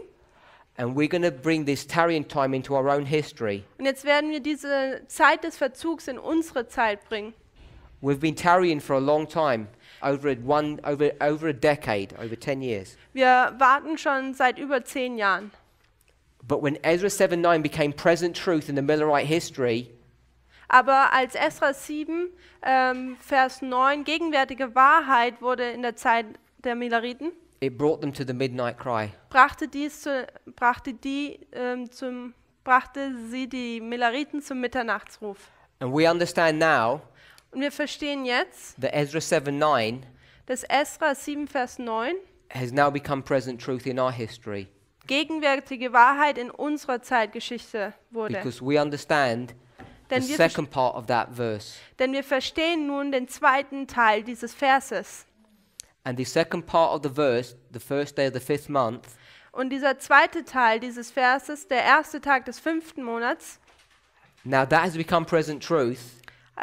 And we're going to bring this tarrying time into our own history. Und jetzt werden wir diese Zeit des Verzugs in unsere Zeit bringen. We've been tarrying for a long time, over one, over over a decade, over 10 years. Wir warten schon seit über zehn Jahren. But when Ezra 7:9 became present truth in the Millerite history, aber als Ezra 7 ähm, Vers 9 gegenwärtige Wahrheit wurde in der Zeit der Milleriten, it brought them to the midnight cry. Brachte, dies zu, brachte, die, ähm, zum, brachte sie die Milariten zum Mitternachtsruf. And we understand now Und wir verstehen jetzt, that Ezra 7 9 dass Ezra 7, Vers 9 has now become present truth in our history. gegenwärtige Wahrheit in unserer Zeitgeschichte wurde. Because we understand denn the second part of that verse. Denn wir verstehen nun den zweiten Teil dieses Verses. And the second part of the verse, the first day of the fifth month, Und dieser zweite Teil dieses Verses, der erste Tag des fünften Monats, now that has become present truth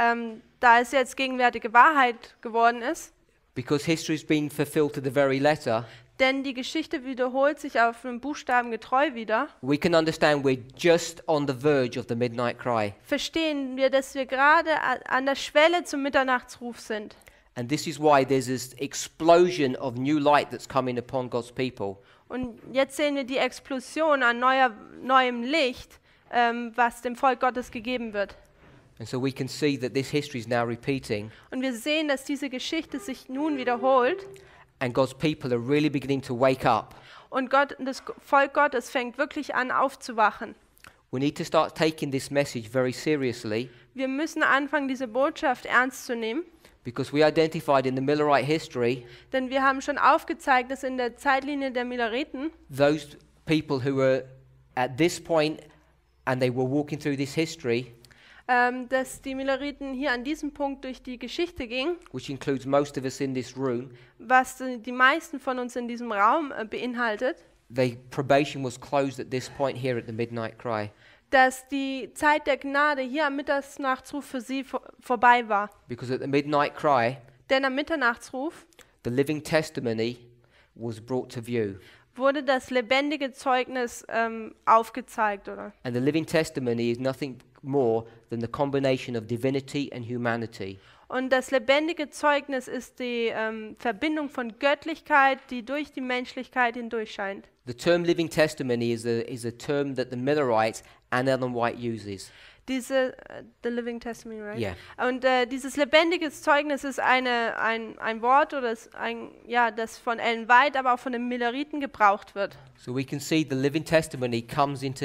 ähm, da es jetzt gegenwärtige Wahrheit geworden ist, because history's been fulfilled to the very letter. denn die Geschichte wiederholt sich auf einem Buchstaben getreu wieder, We can understand we're just on the verge of the midnight cry. verstehen wir, dass wir gerade an der Schwelle zum Mitternachtsruf sind. And this is why there's this explosion of new light that's coming upon God's people. Und jetzt sehen wir die Explosion an neuer, neuem Licht, ähm, was dem Volk Gottes gegeben wird. And so we can see that this history is now repeating. Und wir sehen, dass diese Geschichte sich nun wiederholt. And God's people are really beginning to wake up. Und Gott, das Volk Gottes fängt wirklich an aufzuwachen. We need to start taking this message very seriously. Wir müssen anfangen, diese Botschaft ernst zu nehmen. Because we identified in the Millerite history, denn wir haben schon aufgezeigt, dass in der Zeitlinie der Milleriten, those people who were at this point and they were walking through this history, ähm, dass die Milleriten hier an diesem Punkt durch die Geschichte gingen, which includes most of us in this room, was die meisten von uns in diesem Raum äh, beinhaltet. They, probation was closed at this point here at the midnight cry dass die Zeit der Gnade hier am Mitternachtsruf für sie vorbei war. Because at the midnight cry, Denn am Mitternachtsruf the living testimony was brought to view. wurde das lebendige Zeugnis ähm, aufgezeigt, oder? And the living testimony is nothing more than the combination of divinity and humanity. Und das lebendige Zeugnis ist die ähm, Verbindung von Göttlichkeit, die durch die Menschlichkeit hindurch scheint. The term living testimony is a, is a term that the Millerites and Ellen White uses. Diese, uh, the living testimony, right? Yeah. Und äh, dieses lebendige Zeugnis ist eine, ein, ein Wort, oder ein, ja, das von Ellen White, aber auch von den Milleriten gebraucht wird. So we can see the living testimony comes into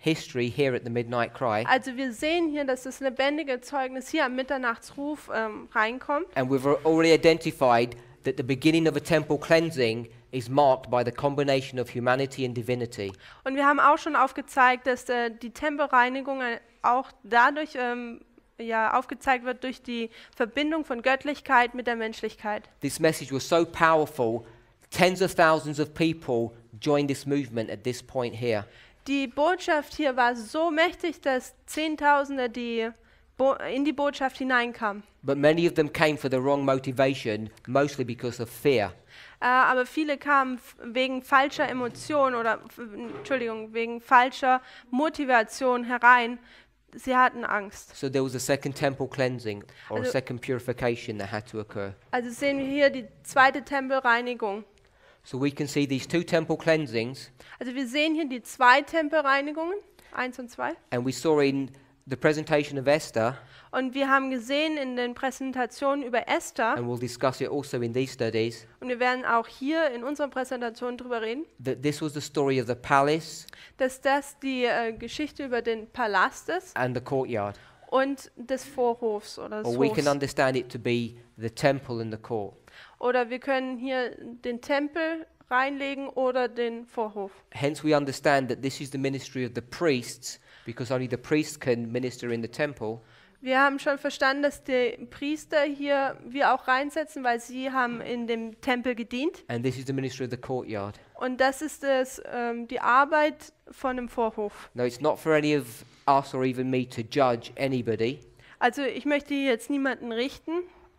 history here at the midnight cry. Also wir sehen hier, dass das lebendige Zeugnis hier am Mitternachtsruf ähm, reinkommt. And we've already identified that the beginning of a temple cleansing is marked by the combination of humanity and divinity. Und wir haben auch schon aufgezeigt, dass äh, die Tempelreinigung äh, auch dadurch ähm, ja, aufgezeigt wird durch die Verbindung von Göttlichkeit mit der Menschlichkeit. This message was so powerful, tens of thousands of people joined this movement at this point here die Botschaft hier war so mächtig, dass Zehntausende die Bo in die Botschaft hineinkamen. But many of them came for the wrong motivation, mostly because of fear. Uh, aber viele kamen wegen falscher Emotionen oder Entschuldigung wegen falscher Motivation herein. Sie hatten Angst. So there was a second temple cleansing or also, a second purification that had to occur. Also sehen wir hier die zweite Tempelreinigung. So we can see these two temple cleansings. Also wir sehen hier die zwei Tempelreinigungen, one und two. And we saw in the presentation of Esther. Und wir haben gesehen in den Präsentationen über Esther. And we'll discuss it also in these studies. Und wir werden auch hier in our Präsentationen drüber reden. That this was the story of the palace. Dass das die äh, Geschichte über den Palast ist. And the courtyard. Und des Vorhofs oder des or we can understand it to be the temple and the court. oder wir können hier den Tempel reinlegen oder den Vorhof. Hence we understand that this is the ministry of the priests because only the priests can minister in the temple. Wir haben schon verstanden, dass die Priester hier wir auch reinsetzen, weil sie haben in dem Tempel gedient. And this is the ministry of the courtyard. Und das ist das, ähm, die Arbeit von dem Vorhof. No, it's not for any of us or even me to judge anybody. Also ich möchte jetzt niemanden richten.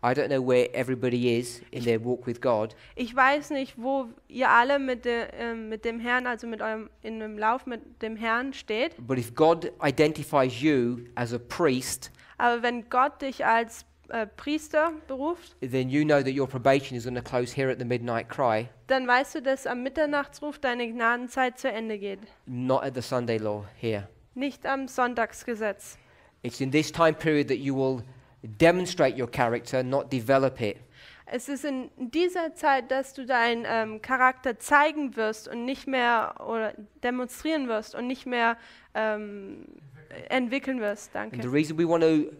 I don't know where everybody is in their walk with God. Ich weiß nicht, wo ihr alle mit, de, ähm, mit dem Herrn, also mit eurem in dem Lauf mit dem Herrn steht. But if God identifies you as a priest, aber wenn Gott dich als äh, Priester beruft, then you know that your probation is going to close here at the midnight cry. Dann weißt du, dass am Mitternachtsruf deine Gnadenzeit zu Ende geht. Not at the Sunday law here. Nicht am Sonntagsgesetz. It's in this time period that you will demonstrate your character, not develop it. Es ist in dieser Zeit, dass du deinen ähm, Charakter zeigen wirst und nicht mehr oder demonstrieren wirst und nicht mehr ähm, entwickeln wirst. Danke. And the reason we want to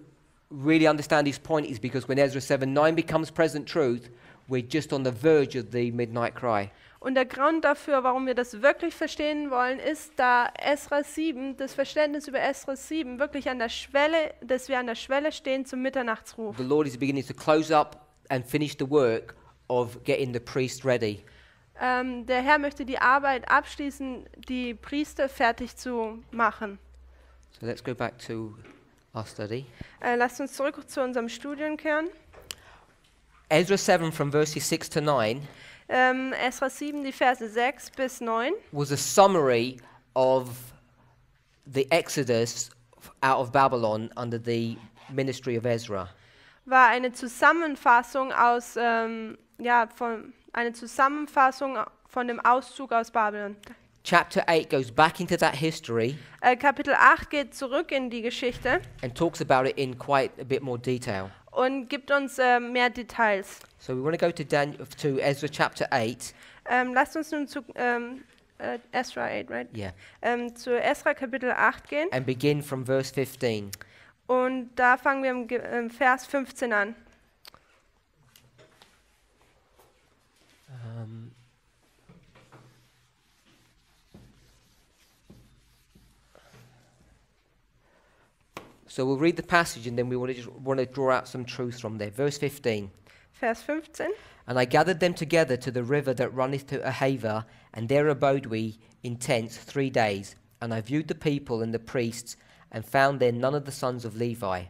really understand this point is because when Ezra 7:9 becomes present truth, we're just on the verge of the midnight cry. Und der Grund dafür, warum wir das wirklich verstehen wollen, ist, da Esra 7, das Verständnis über Esra 7 wirklich an der Schwelle, dass wir an der Schwelle stehen zum Mitternachtsruf. The Lord is beginning to close up and finish the work of getting the priest ready. Um, ähm, der Herr möchte die Arbeit abschließen, die Priester fertig zu machen. So let's go back to our study. Uh, lasst uns zurück zu unserem Studium kehren. Ezra 7 from verses 6 to 9 ähm, Esra 7, die Verse 6 bis 9. was a summary of the exodus out of Babylon under the ministry of Ezra. war eine Zusammenfassung aus ähm, ja von eine Zusammenfassung von dem Auszug aus Babylon. Chapter 8 goes back into that history Äh, Kapitel 8 geht zurück in die Geschichte and talks about it in quite a bit more detail und gibt uns äh, mehr Details. So we want to go to, Daniel to Ezra chapter 8. Ähm, lasst uns nun zu ähm, äh, Ezra 8, right? Yeah. Ähm, zu Ezra Kapitel 8 gehen. And begin from verse 15. Und da fangen wir im, Ge im Vers 15 an. Um, So we'll read the passage and then we want to, just, want to draw out some truth from there. Verse 15. Vers 15. And I gathered them together to the river that runneth to Ahava, and there abode we in tents three days. And I viewed the people and the priests, and found there none of the sons of Levi.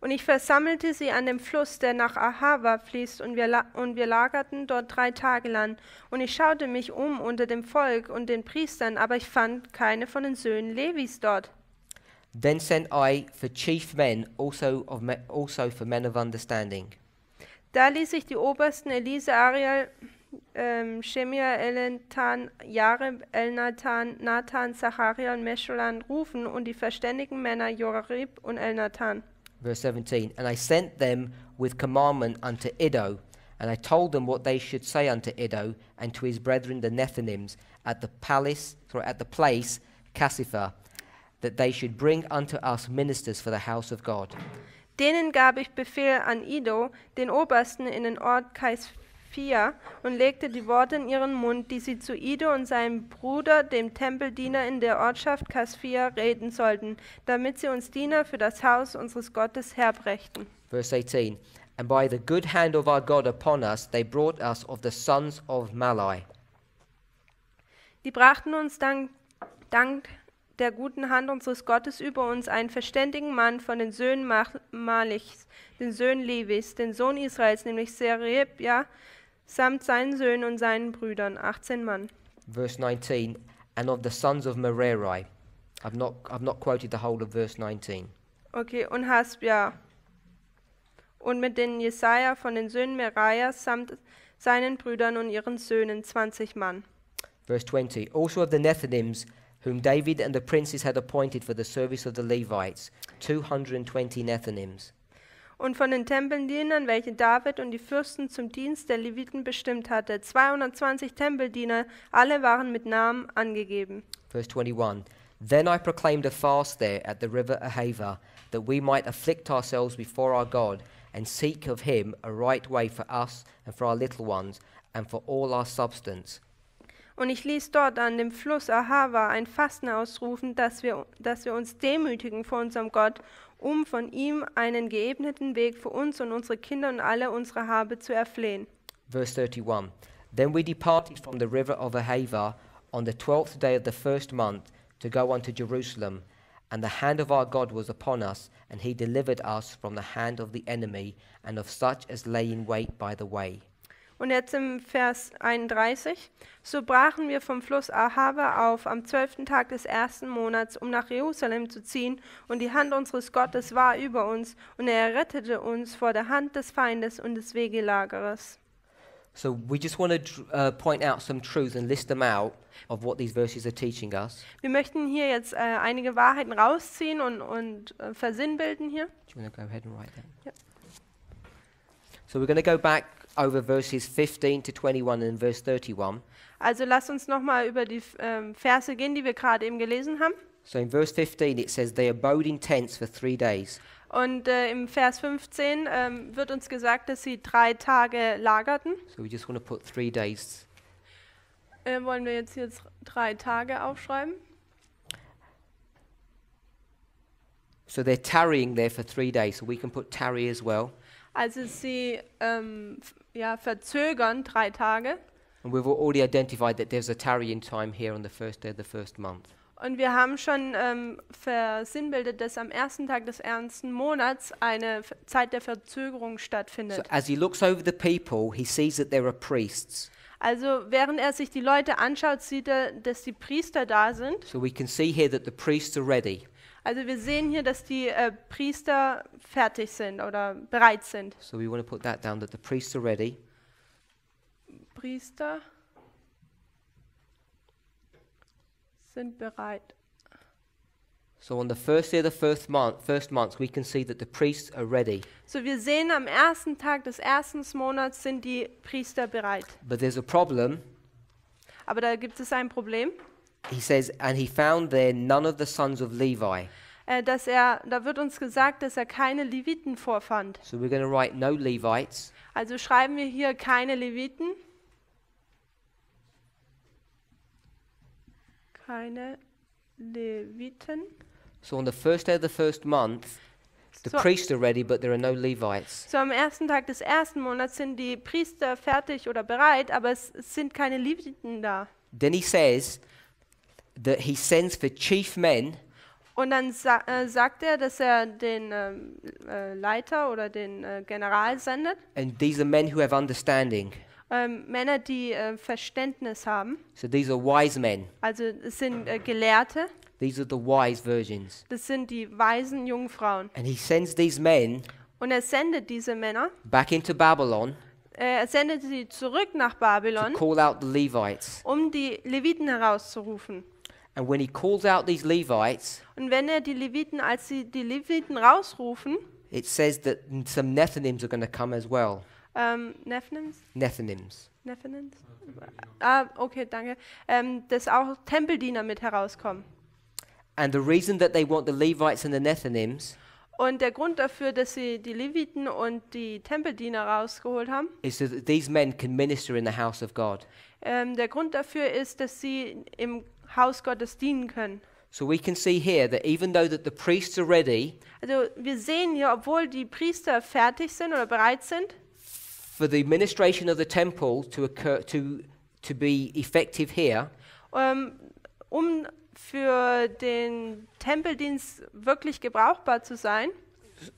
Und ich versammelte sie an dem Fluss, der nach Ahava fließt, und wir, und wir lagerten dort drei Tage lang. Und ich schaute mich um unter dem Volk und den Priestern, aber ich fand keine von den Söhnen Levis dort. Then sent I for chief men, also, of me, also for men of understanding. Da ließ ich die Obersten Elise, Ariel, ähm, Shemia, Elentan, Jareb, Elnatan, Nathan, Zacharia und Meshulan rufen und die verständigen Männer Jorarib und Elnatan. Verse 17, And I sent them with commandment unto Iddo, and I told them what they should say unto Iddo and to his brethren the Nethinims at the palace, sorry, at the place Cassipha, that they should bring unto us ministers for the house of God. Denen gab ich Befehl an Ido, den Obersten in den Ort Kaisphia, und legte die Worte in ihren Mund, die sie zu Ido und seinem Bruder, dem Tempeldiener in der Ortschaft Kaisphia, reden sollten, damit sie uns Diener für das Haus unseres Gottes herbrächten. Vers 18. And by the good hand of our God upon us, they brought us of the sons of Malai. Die brachten uns dank, dank der guten Hand unseres Gottes über uns einen verständigen Mann von den Söhnen Malichs, den Söhnen Levis, den Sohn Israels, nämlich Serib, ja, samt seinen Söhnen und seinen Brüdern, 18 Mann. Vers 19, and of the sons of Merari. I've not, I've not quoted the whole of verse 19. Okay, und Hasbia. Und mit den Jesaja von den Söhnen Meraias samt seinen Brüdern und ihren Söhnen, 20 Mann. Verse 20, also of the Nethanims, whom David and the princes had appointed for the service of the Levites, 220 Nethinims. Und von den Tempeldienern, welche David und die Fürsten zum Dienst der Leviten bestimmt hatte, 220 Tempeldiener, alle waren mit Namen angegeben. Verse 21. Then I proclaimed a fast there at the river Ahava, that we might afflict ourselves before our God and seek of him a right way for us and for our little ones and for all our substance. Und ich ließ dort an dem Fluss Ahava ein Fasten ausrufen, dass wir, dass wir uns demütigen vor unserem Gott, um von ihm einen geebneten Weg für uns und unsere Kinder und alle unsere Habe zu erflehen. Verse 31. Then we departed from the river of Ahava on the twelfth day of the first month to go unto Jerusalem. And the hand of our God was upon us, and he delivered us from the hand of the enemy and of such as lay in wait by the way. Und jetzt im Vers 31. So brachen wir vom Fluss Ahava auf am zwölften Tag des ersten Monats, um nach Jerusalem zu ziehen. Und die Hand unseres Gottes war über uns. Und er rettete uns vor der Hand des Feindes und des Wegelagerers. So we just want to uh, point out some truths and list them out of what these verses are teaching us. Wir möchten hier jetzt äh, einige Wahrheiten rausziehen und, und äh, versinnbilden hier. Do you want to go ahead and write that? Yep. So we're going to go back over verses 15 to 21 and verse 31. Also lass uns nochmal über die ähm, Verse gehen, die wir gerade eben gelesen haben. So in verse 15 it says they abode in tents for three days. Und äh, im Vers 15 ähm, wird uns gesagt, dass sie drei Tage lagerten. So we just want to put three days. Äh, wollen wir jetzt hier drei Tage aufschreiben? So they're tarrying there for three days. So we can put tarry as well. Also sie ähm, ja, verzögern drei Tage. And we've already identified that there's a tarrying time here on the first day of the first month. Und wir haben schon ähm, versinnbildet, dass am ersten Tag des ersten Monats eine Zeit der Verzögerung stattfindet. So as he looks over the people, he sees that there are priests. Also während er sich die Leute anschaut, sieht er, dass die Priester da sind. So we can see here that the priests are ready. Also wir sehen hier, dass die äh, Priester fertig sind oder bereit sind. So we want to put that down that the priests are ready. Priester sind bereit. So on the first day of the first month, first month, we can see that the priests are ready. So wir sehen am ersten Tag des ersten Monats sind die Priester bereit. But there's a problem. Aber da gibt es ein Problem. He says, and he found there none of the sons of Levi. Äh, dass er, da wird uns gesagt, dass er keine Leviten vorfand. So we're going to write no Levites. Also schreiben wir hier keine Leviten. Keine Leviten. So on the first day of the first month, the so, priests are ready, but there are no Levites. So am ersten Tag des ersten Monats sind die Priester fertig oder bereit, aber es, es sind keine Leviten da. Then he says, that he sends for chief men. Und dann sa äh, sagt er, dass er den ähm, äh, Leiter oder den äh, General sendet. And these are men who have understanding. Ähm, Männer, die äh, Verständnis haben. So these are wise men. Also es sind äh, Gelehrte. These are the wise virgins. Das sind die weisen Jungfrauen. And he sends these men. Und er sendet diese Männer. Back into Babylon. Äh, er sendete sie zurück nach Babylon, to call out the Levites. um die Leviten herauszurufen. And when he calls out these Levites, und wenn er die Leviten, als sie die Leviten rausrufen, it says that some Nethinims are going to come as well. Um, ähm, Nethinims? Nethinims. Nethinims? Ah, okay, danke. Um, ähm, dass auch Tempeldiener mit herauskommen. And the reason that they want the Levites and the Nethinims und der Grund dafür, dass sie die Leviten und die Tempeldiener rausgeholt haben, is that these men can minister in the house of God. Ähm, der Grund dafür ist, dass sie im Haus Gottes dienen können. So we can see here that even though that the priests are ready, also wir sehen hier, obwohl die Priester fertig sind oder bereit sind, for the administration of the temple to occur to to be effective here, um, ähm, um für den Tempeldienst wirklich gebrauchbar zu sein,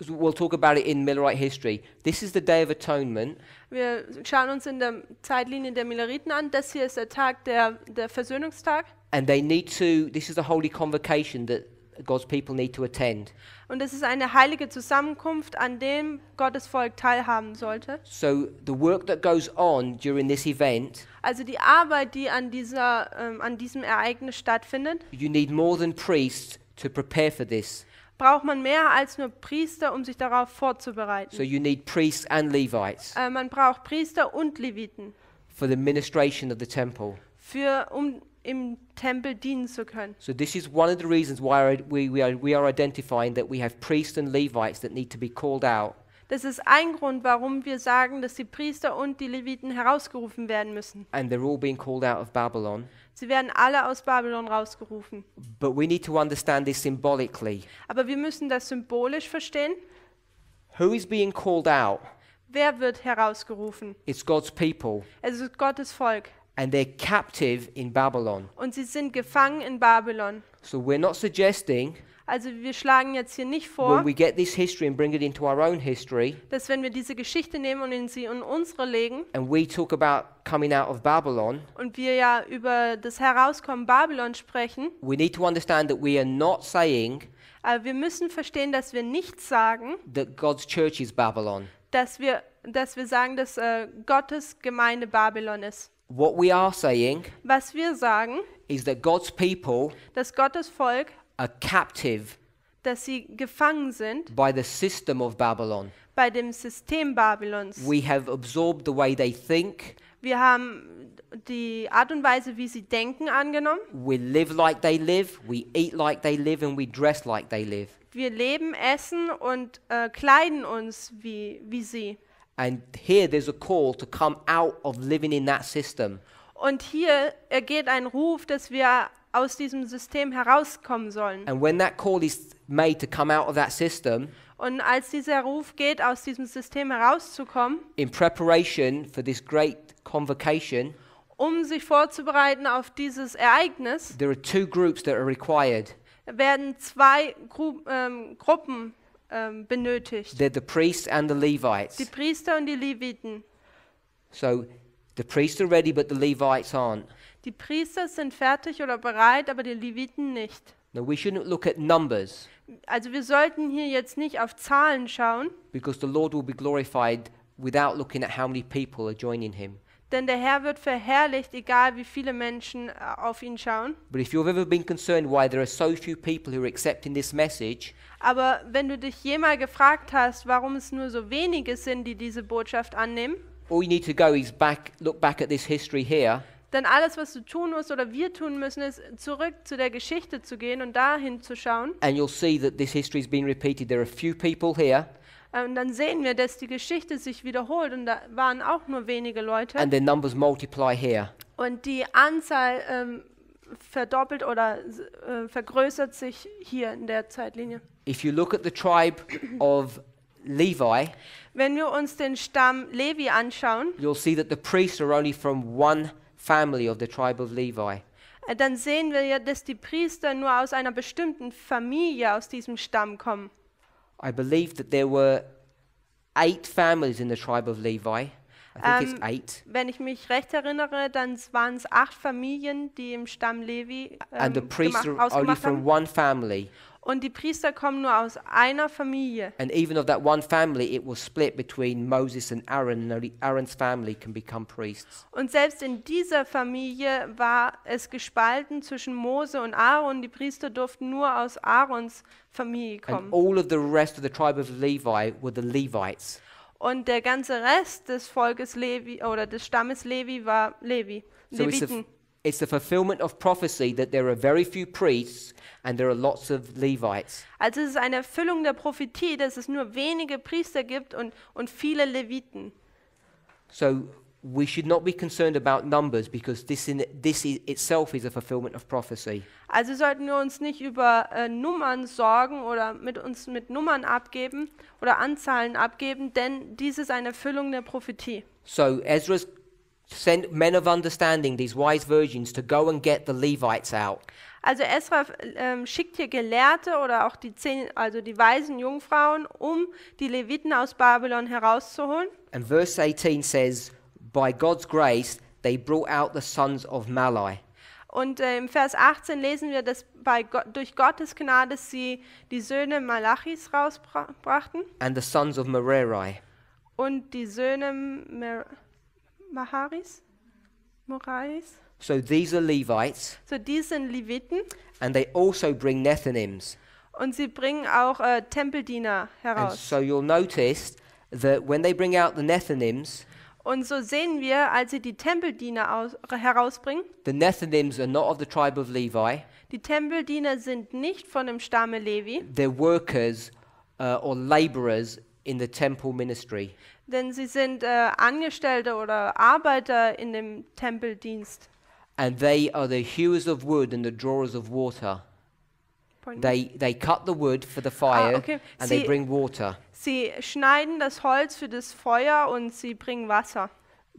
we'll talk about it in Millerite history. This is the Day of Atonement. Wir schauen uns in der Zeitlinie der Milleriten an. Das hier ist der Tag der der Versöhnungstag. And they need to. This is a holy convocation that God's people need to attend. Und es ist eine heilige Zusammenkunft, an dem Gottes Volk teilhaben sollte. So the work that goes on during this event. Also die Arbeit, die an dieser ähm, an diesem Ereignis stattfindet. You need more than priests to prepare for this. braucht man mehr als nur Priester, um sich darauf vorzubereiten. So you need priests and Levites. Äh, man braucht Priester und Leviten. For the ministration of the temple. Für um im Tempel dienen zu können. So this is one of the reasons why we, we, are, we are identifying that we have priests and Levites that need to be called out. Das ist ein Grund, warum wir sagen, dass die Priester und die Leviten herausgerufen werden müssen. And they're all being called out of Babylon. Sie werden alle aus Babylon rausgerufen. But we need to understand this symbolically. Aber wir müssen das symbolisch verstehen. Who is being called out? Wer wird herausgerufen? It's God's people. Es ist Gottes Volk. And they're captive in Babylon. Und sie sind gefangen in Babylon. So we're not suggesting also wir schlagen jetzt hier nicht vor, history, dass wenn wir diese Geschichte nehmen und in sie in unsere legen Babylon, und wir ja über das Herauskommen Babylon sprechen, we need to understand that we are not saying, aber äh, wir müssen verstehen, dass wir nicht sagen, that God's church is Babylon. Dass, wir, dass wir sagen, dass äh, Gottes Gemeinde Babylon ist. What we are saying, was wir sagen, is that God's people, dass Gottes Volk are captive dass sie gefangen sind by the system of Babylon. bei dem System Babylons. We have absorbed the way they think. Wir haben die Art und Weise, wie sie denken, angenommen. We live like they live, we eat like they live and we dress like they live. Wir leben, essen und äh, kleiden uns wie wie sie. And here there's a call to come out of living in that system. Und hier ergeht ein Ruf, dass wir aus diesem System herauskommen sollen. And when that call is made to come out of that system, Und als dieser Ruf geht, aus diesem System herauszukommen, in preparation for this great convocation, um sich vorzubereiten auf dieses Ereignis, there are two groups that are required. werden zwei Gru ähm, Gruppen ähm, benötigt. They're the priests and the Levites. Die Priester und die Leviten. So the priests are ready, but the Levites aren't. Die Priester sind fertig oder bereit, aber die Leviten nicht. Now we shouldn't look at numbers. Also wir sollten hier jetzt nicht auf Zahlen schauen. Because the Lord will be glorified without looking at how many people are joining him. Denn der Herr wird verherrlicht, egal wie viele Menschen äh, auf ihn schauen. But if you've ever been concerned why there are so few people who are accepting this message, aber wenn du dich jemals gefragt hast, warum es nur so wenige sind, die diese Botschaft annehmen, all you need to go is back look back at this history here. Denn alles, was du tun musst oder wir tun müssen, ist zurück zu der Geschichte zu gehen und dahin zu schauen. And you'll see that this history is being repeated. There are few people here. Äh, und dann sehen wir, dass die Geschichte sich wiederholt und da waren auch nur wenige Leute. And their numbers multiply here. Und die Anzahl ähm, verdoppelt oder äh, vergrößert sich hier in der Zeitlinie. If you look at the tribe of Levi, wenn wir uns den Stamm Levi anschauen, you'll see that the priests are only from one family of the tribe of Levi. Äh, dann sehen wir ja, dass die Priester nur aus einer bestimmten Familie aus diesem Stamm kommen. I believe that there were eight families in the tribe of Levi. I think it's ähm, eight. Wenn ich mich recht erinnere, dann waren es acht Familien, die im Stamm Levi ähm, And the ähm, priests gemacht, only from haben. one family. Und die Priester kommen nur aus einer Familie. And even of that one family, it will split between Moses and Aaron. And Aaron's family can become priests. Und selbst in dieser Familie war es gespalten zwischen Mose und Aaron. Die Priester durften nur aus Aarons Familie kommen. And all of the rest of the tribe of Levi were the Levites. Und der ganze Rest des Volkes Levi oder des Stammes Levi war Levi. So Leviten. It's the fulfillment of prophecy that there are very few priests and there are lots of Levites. Also es ist eine Erfüllung der Prophetie, dass es nur wenige Priester gibt und und viele Leviten. So we should not be concerned about numbers because this in this is itself is a fulfillment of prophecy. Also sollten wir uns nicht über äh, Nummern sorgen oder mit uns mit Nummern abgeben oder Anzahlen abgeben, denn dies ist eine Erfüllung der Prophetie. So Ezra's sent men of understanding, these wise virgins, to go and get the Levites out. Also Esra ähm, schickt hier Gelehrte oder auch die zehn, also die weisen Jungfrauen, um die Leviten aus Babylon herauszuholen. And verse 18 says, by God's grace they brought out the sons of Malai. Und äh, im Vers 18 lesen wir, dass Go durch Gottes Gnade sie die Söhne Malachis rausbrachten. And the sons of Merari. Und die Söhne Merari. Maharis? Morais? So these are Levites. So these sind Leviten. And they also bring Nethinims. Und sie bringen auch äh, Tempeldiener heraus. And so you'll notice that when they bring out the Nethinims. Und so sehen wir, als sie die Tempeldiener aus, herausbringen. The Nethinims are not of the tribe of Levi. Die Tempeldiener sind nicht von dem Stamme Levi. They're workers uh, or laborers in the temple ministry. Denn sie sind äh, Angestellte oder Arbeiter in dem Tempeldienst. And they are the hewers of wood and the drawers of water. Point They, they cut the wood for the fire Ah, okay. and they bring water. Sie schneiden das Holz für das Feuer und sie bringen Wasser.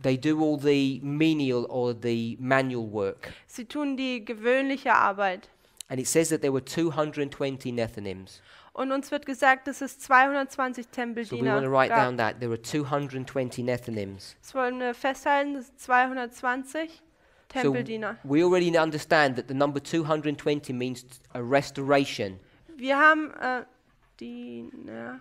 They do all the menial or the manual work. Sie tun die gewöhnliche Arbeit. And it says that there were 220 Nethinims. Und uns wird gesagt, dass es 220 Tempeldiener so gab. Das wollen wir festhalten, das sind 220 Tempeldiener. So we already understand that the number 220 means a restoration. Wir haben äh, Diener.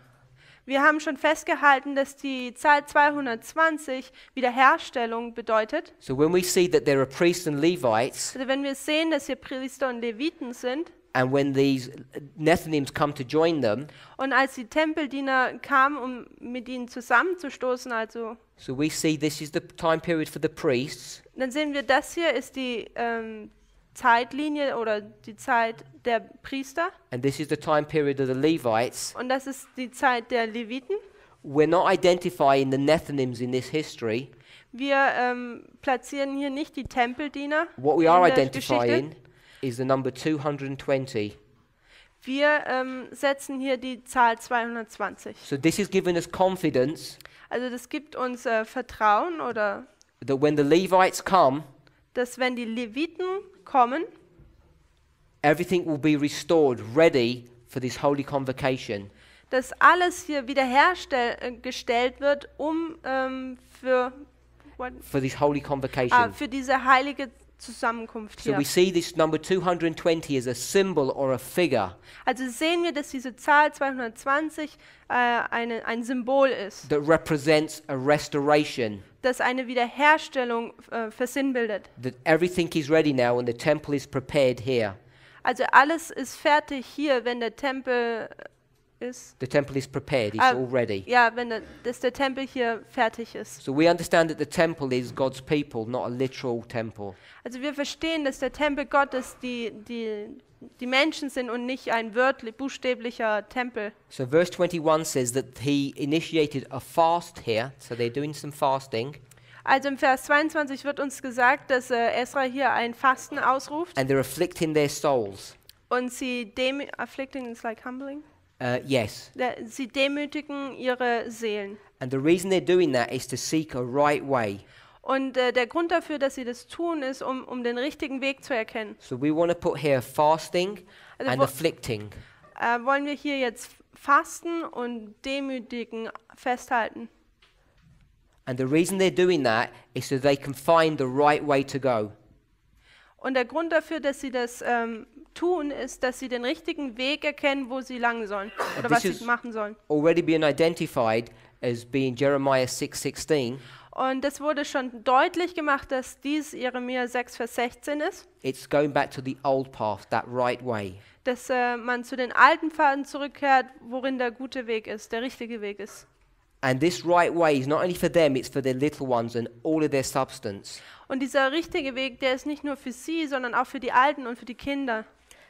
Wir haben schon festgehalten, dass die Zahl 220 Wiederherstellung bedeutet. So when we see that there are priests and Levites, also wenn wir sehen, dass hier Priester und Leviten sind, And when these Nethinims come to join them, und als die Tempeldiener kamen, um mit ihnen zusammenzustoßen, also, so we see this is the time period for the priests. Dann sehen wir, das hier ist die ähm, Zeitlinie oder die Zeit der Priester. And this is the time period of the Levites. Und das ist die Zeit der Leviten. We're not identifying the Nethinims in this history. Wir ähm, platzieren hier nicht die Tempeldiener. What we are identifying. Geschichte. is the number 220. Wir ähm, setzen hier die Zahl 220. So this is giving us confidence Also das gibt uns äh, Vertrauen oder that when the Levites come, dass wenn die Leviten kommen, everything will be restored, ready for this holy convocation. dass alles hier wiederhergestellt äh, wird, um ähm, für, what, For this holy convocation. ah, für diese heilige Zusammenkunft hier. So we see this number 220 as a symbol or a figure. Also sehen wir, dass diese Zahl 220 äh, eine, ein Symbol ist. That represents a restoration. Das eine Wiederherstellung äh, versinnbildet. That everything is ready now and the temple is prepared here. Also alles ist fertig hier, wenn der Tempel ist. The temple is prepared, it's ah, already. Ja, wenn der, der Tempel hier fertig ist. So we understand that the temple is God's people, not a literal temple. Also wir verstehen, dass der Tempel Gottes die die die Menschen sind und nicht ein wörtlich buchstäblicher Tempel. So verse 21 says that he initiated a fast here, so they're doing some fasting. Also im Vers 22 wird uns gesagt, dass äh, Esra hier ein Fasten ausruft. And they're afflicting their souls. Und sie dem afflicting is like humbling. Uh, yes. Sie demütigen ihre Seelen. And the reason they're doing that is to seek a right way. Und äh, der Grund dafür, dass sie das tun, ist, um, um den richtigen Weg zu erkennen. So we want to put here fasting also and afflicting. Äh, wollen wir hier jetzt fasten und demütigen festhalten. And the reason they're doing that is so they can find the right way to go. Und der Grund dafür, dass sie das ähm, tun, ist, dass sie den richtigen Weg erkennen, wo sie lang sollen oder was sie machen sollen. Already been identified as being Jeremiah 6:16. Und es wurde schon deutlich gemacht, dass dies Jeremia 6 Vers 16 ist. It's going back to the old path, that right way. Dass äh, man zu den alten Pfaden zurückkehrt, worin der gute Weg ist, der richtige Weg ist. And this right way is not only for them, it's for their little ones and all of their substance. Und dieser richtige Weg, der ist nicht nur für sie, sondern auch für die Alten und für die Kinder.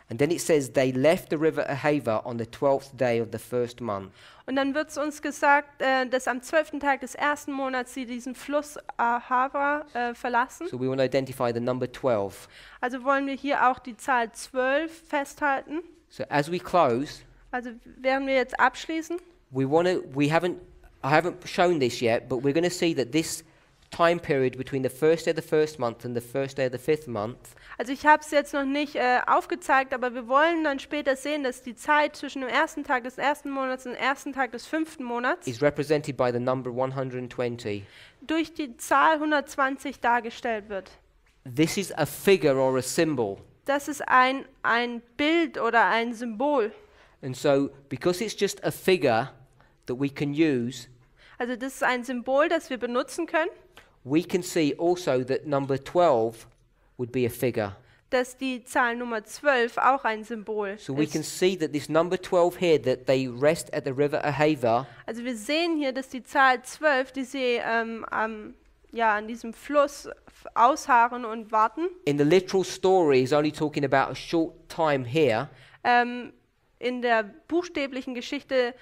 And then it says they left the river Ahava on the 12th day of the first month. Und dann wird's uns gesagt, äh, dass am zwölften Tag des ersten Monats sie diesen Fluss Ahava äh, verlassen. So we want to identify the number 12. Also wollen wir hier auch die Zahl 12 festhalten. So as we close, also werden wir jetzt abschließen, we want to we haven't I haven't shown this yet, but we're going to see that this time period between the first day of the first month and the first day of the fifth month Also ich habe es jetzt noch nicht äh, aufgezeigt, aber wir wollen dann später sehen, dass die Zeit zwischen dem ersten Tag des ersten Monats und dem ersten Tag des fünften Monats is represented by the number 120. durch die Zahl 120 dargestellt wird. This is a figure or a symbol. Das ist ein, ein Bild oder ein Symbol. Und so, because it's just a figure, that we can use. Also das ist ein Symbol, das wir benutzen können. We can see also that number 12 would be a figure. Dass die Zahl Nummer 12 auch ein Symbol So we ist. can see that this number 12 here that they rest at the river Ahava Also wir sehen hier, dass die Zahl 12, die sie ähm, am, ja, an diesem Fluss ausharren und warten, in the literal story is only talking about a short time here, ähm, in der buchstäblichen Geschichte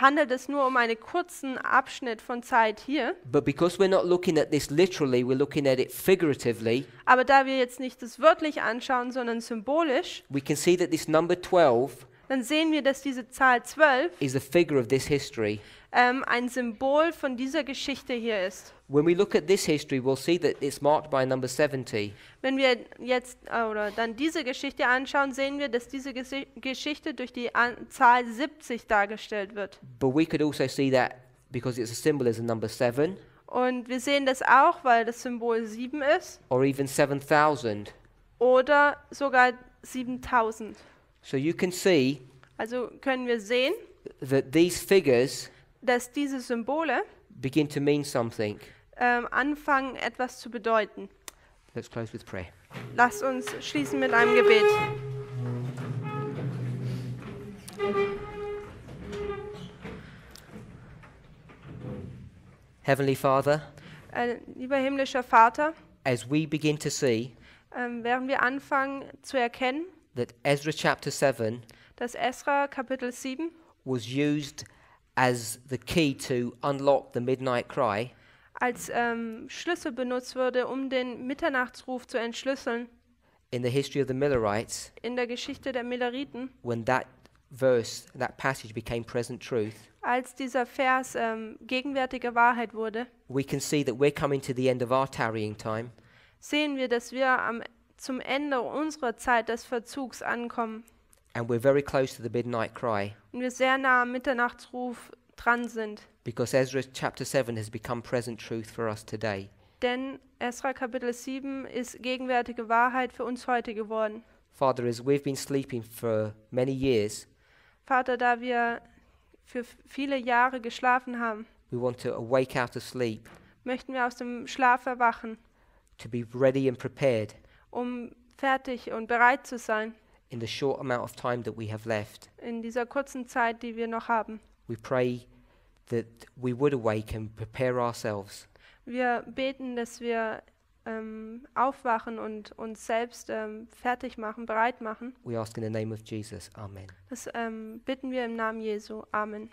handelt es nur um einen kurzen Abschnitt von Zeit hier. But because we're not looking at this literally, we're looking at it figuratively. Aber da wir jetzt nicht das wörtlich anschauen, sondern symbolisch, we can see that this number 12 dann sehen wir, dass diese Zahl 12 is the figure of this history ähm, ein Symbol von dieser Geschichte hier ist. When we look at this history, we'll see that it's marked by number 70. Wenn wir jetzt äh, oder dann diese Geschichte anschauen, sehen wir, dass diese Gesi Geschichte durch die An Zahl 70 dargestellt wird. But we could also see that because it's a symbolism number 7. Und wir sehen das auch, weil das Symbol 7 ist. Or even 7000. Oder sogar 7000. So you can see also können wir sehen, that these figures dass diese Symbole begin to mean something. Ähm, anfangen, etwas zu bedeuten. Let's close with prayer. Lass uns schließen mit einem Gebet. Heavenly Father, äh, lieber himmlischer Vater, as we begin to see, ähm, während wir anfangen zu erkennen, that Ezra chapter 7 dass Ezra Kapitel 7 was used as the key to unlock the midnight cry, als ähm, Schlüssel benutzt wurde, um den Mitternachtsruf zu entschlüsseln. In the history of the Millerites, in der Geschichte der Milleriten, when that verse, that passage became present truth, als dieser Vers ähm, gegenwärtige Wahrheit wurde, we can see that we're coming to the end of our tarrying time. Sehen wir, dass wir am, zum Ende unserer Zeit des Verzugs ankommen. And we're very close to the midnight cry. Und wir sehr nah am Mitternachtsruf dran sind. Because Ezra chapter 7 has become present truth for us today. Denn Ezra Kapitel 7 ist gegenwärtige Wahrheit für uns heute geworden. Father, as we've been sleeping for many years, Vater, da wir für viele Jahre geschlafen haben, we want to awake out of sleep, möchten wir aus dem Schlaf erwachen, to be ready and prepared um fertig und bereit zu sein in the short amount of time that we have left, in dieser kurzen Zeit, die wir noch haben. we pray that we would awake and prepare ourselves Wir beten, dass wir ähm, aufwachen und uns selbst ähm, fertig machen, bereit machen. We ask in the name of Jesus. Amen. Das ähm, bitten wir im Namen Jesu. Amen.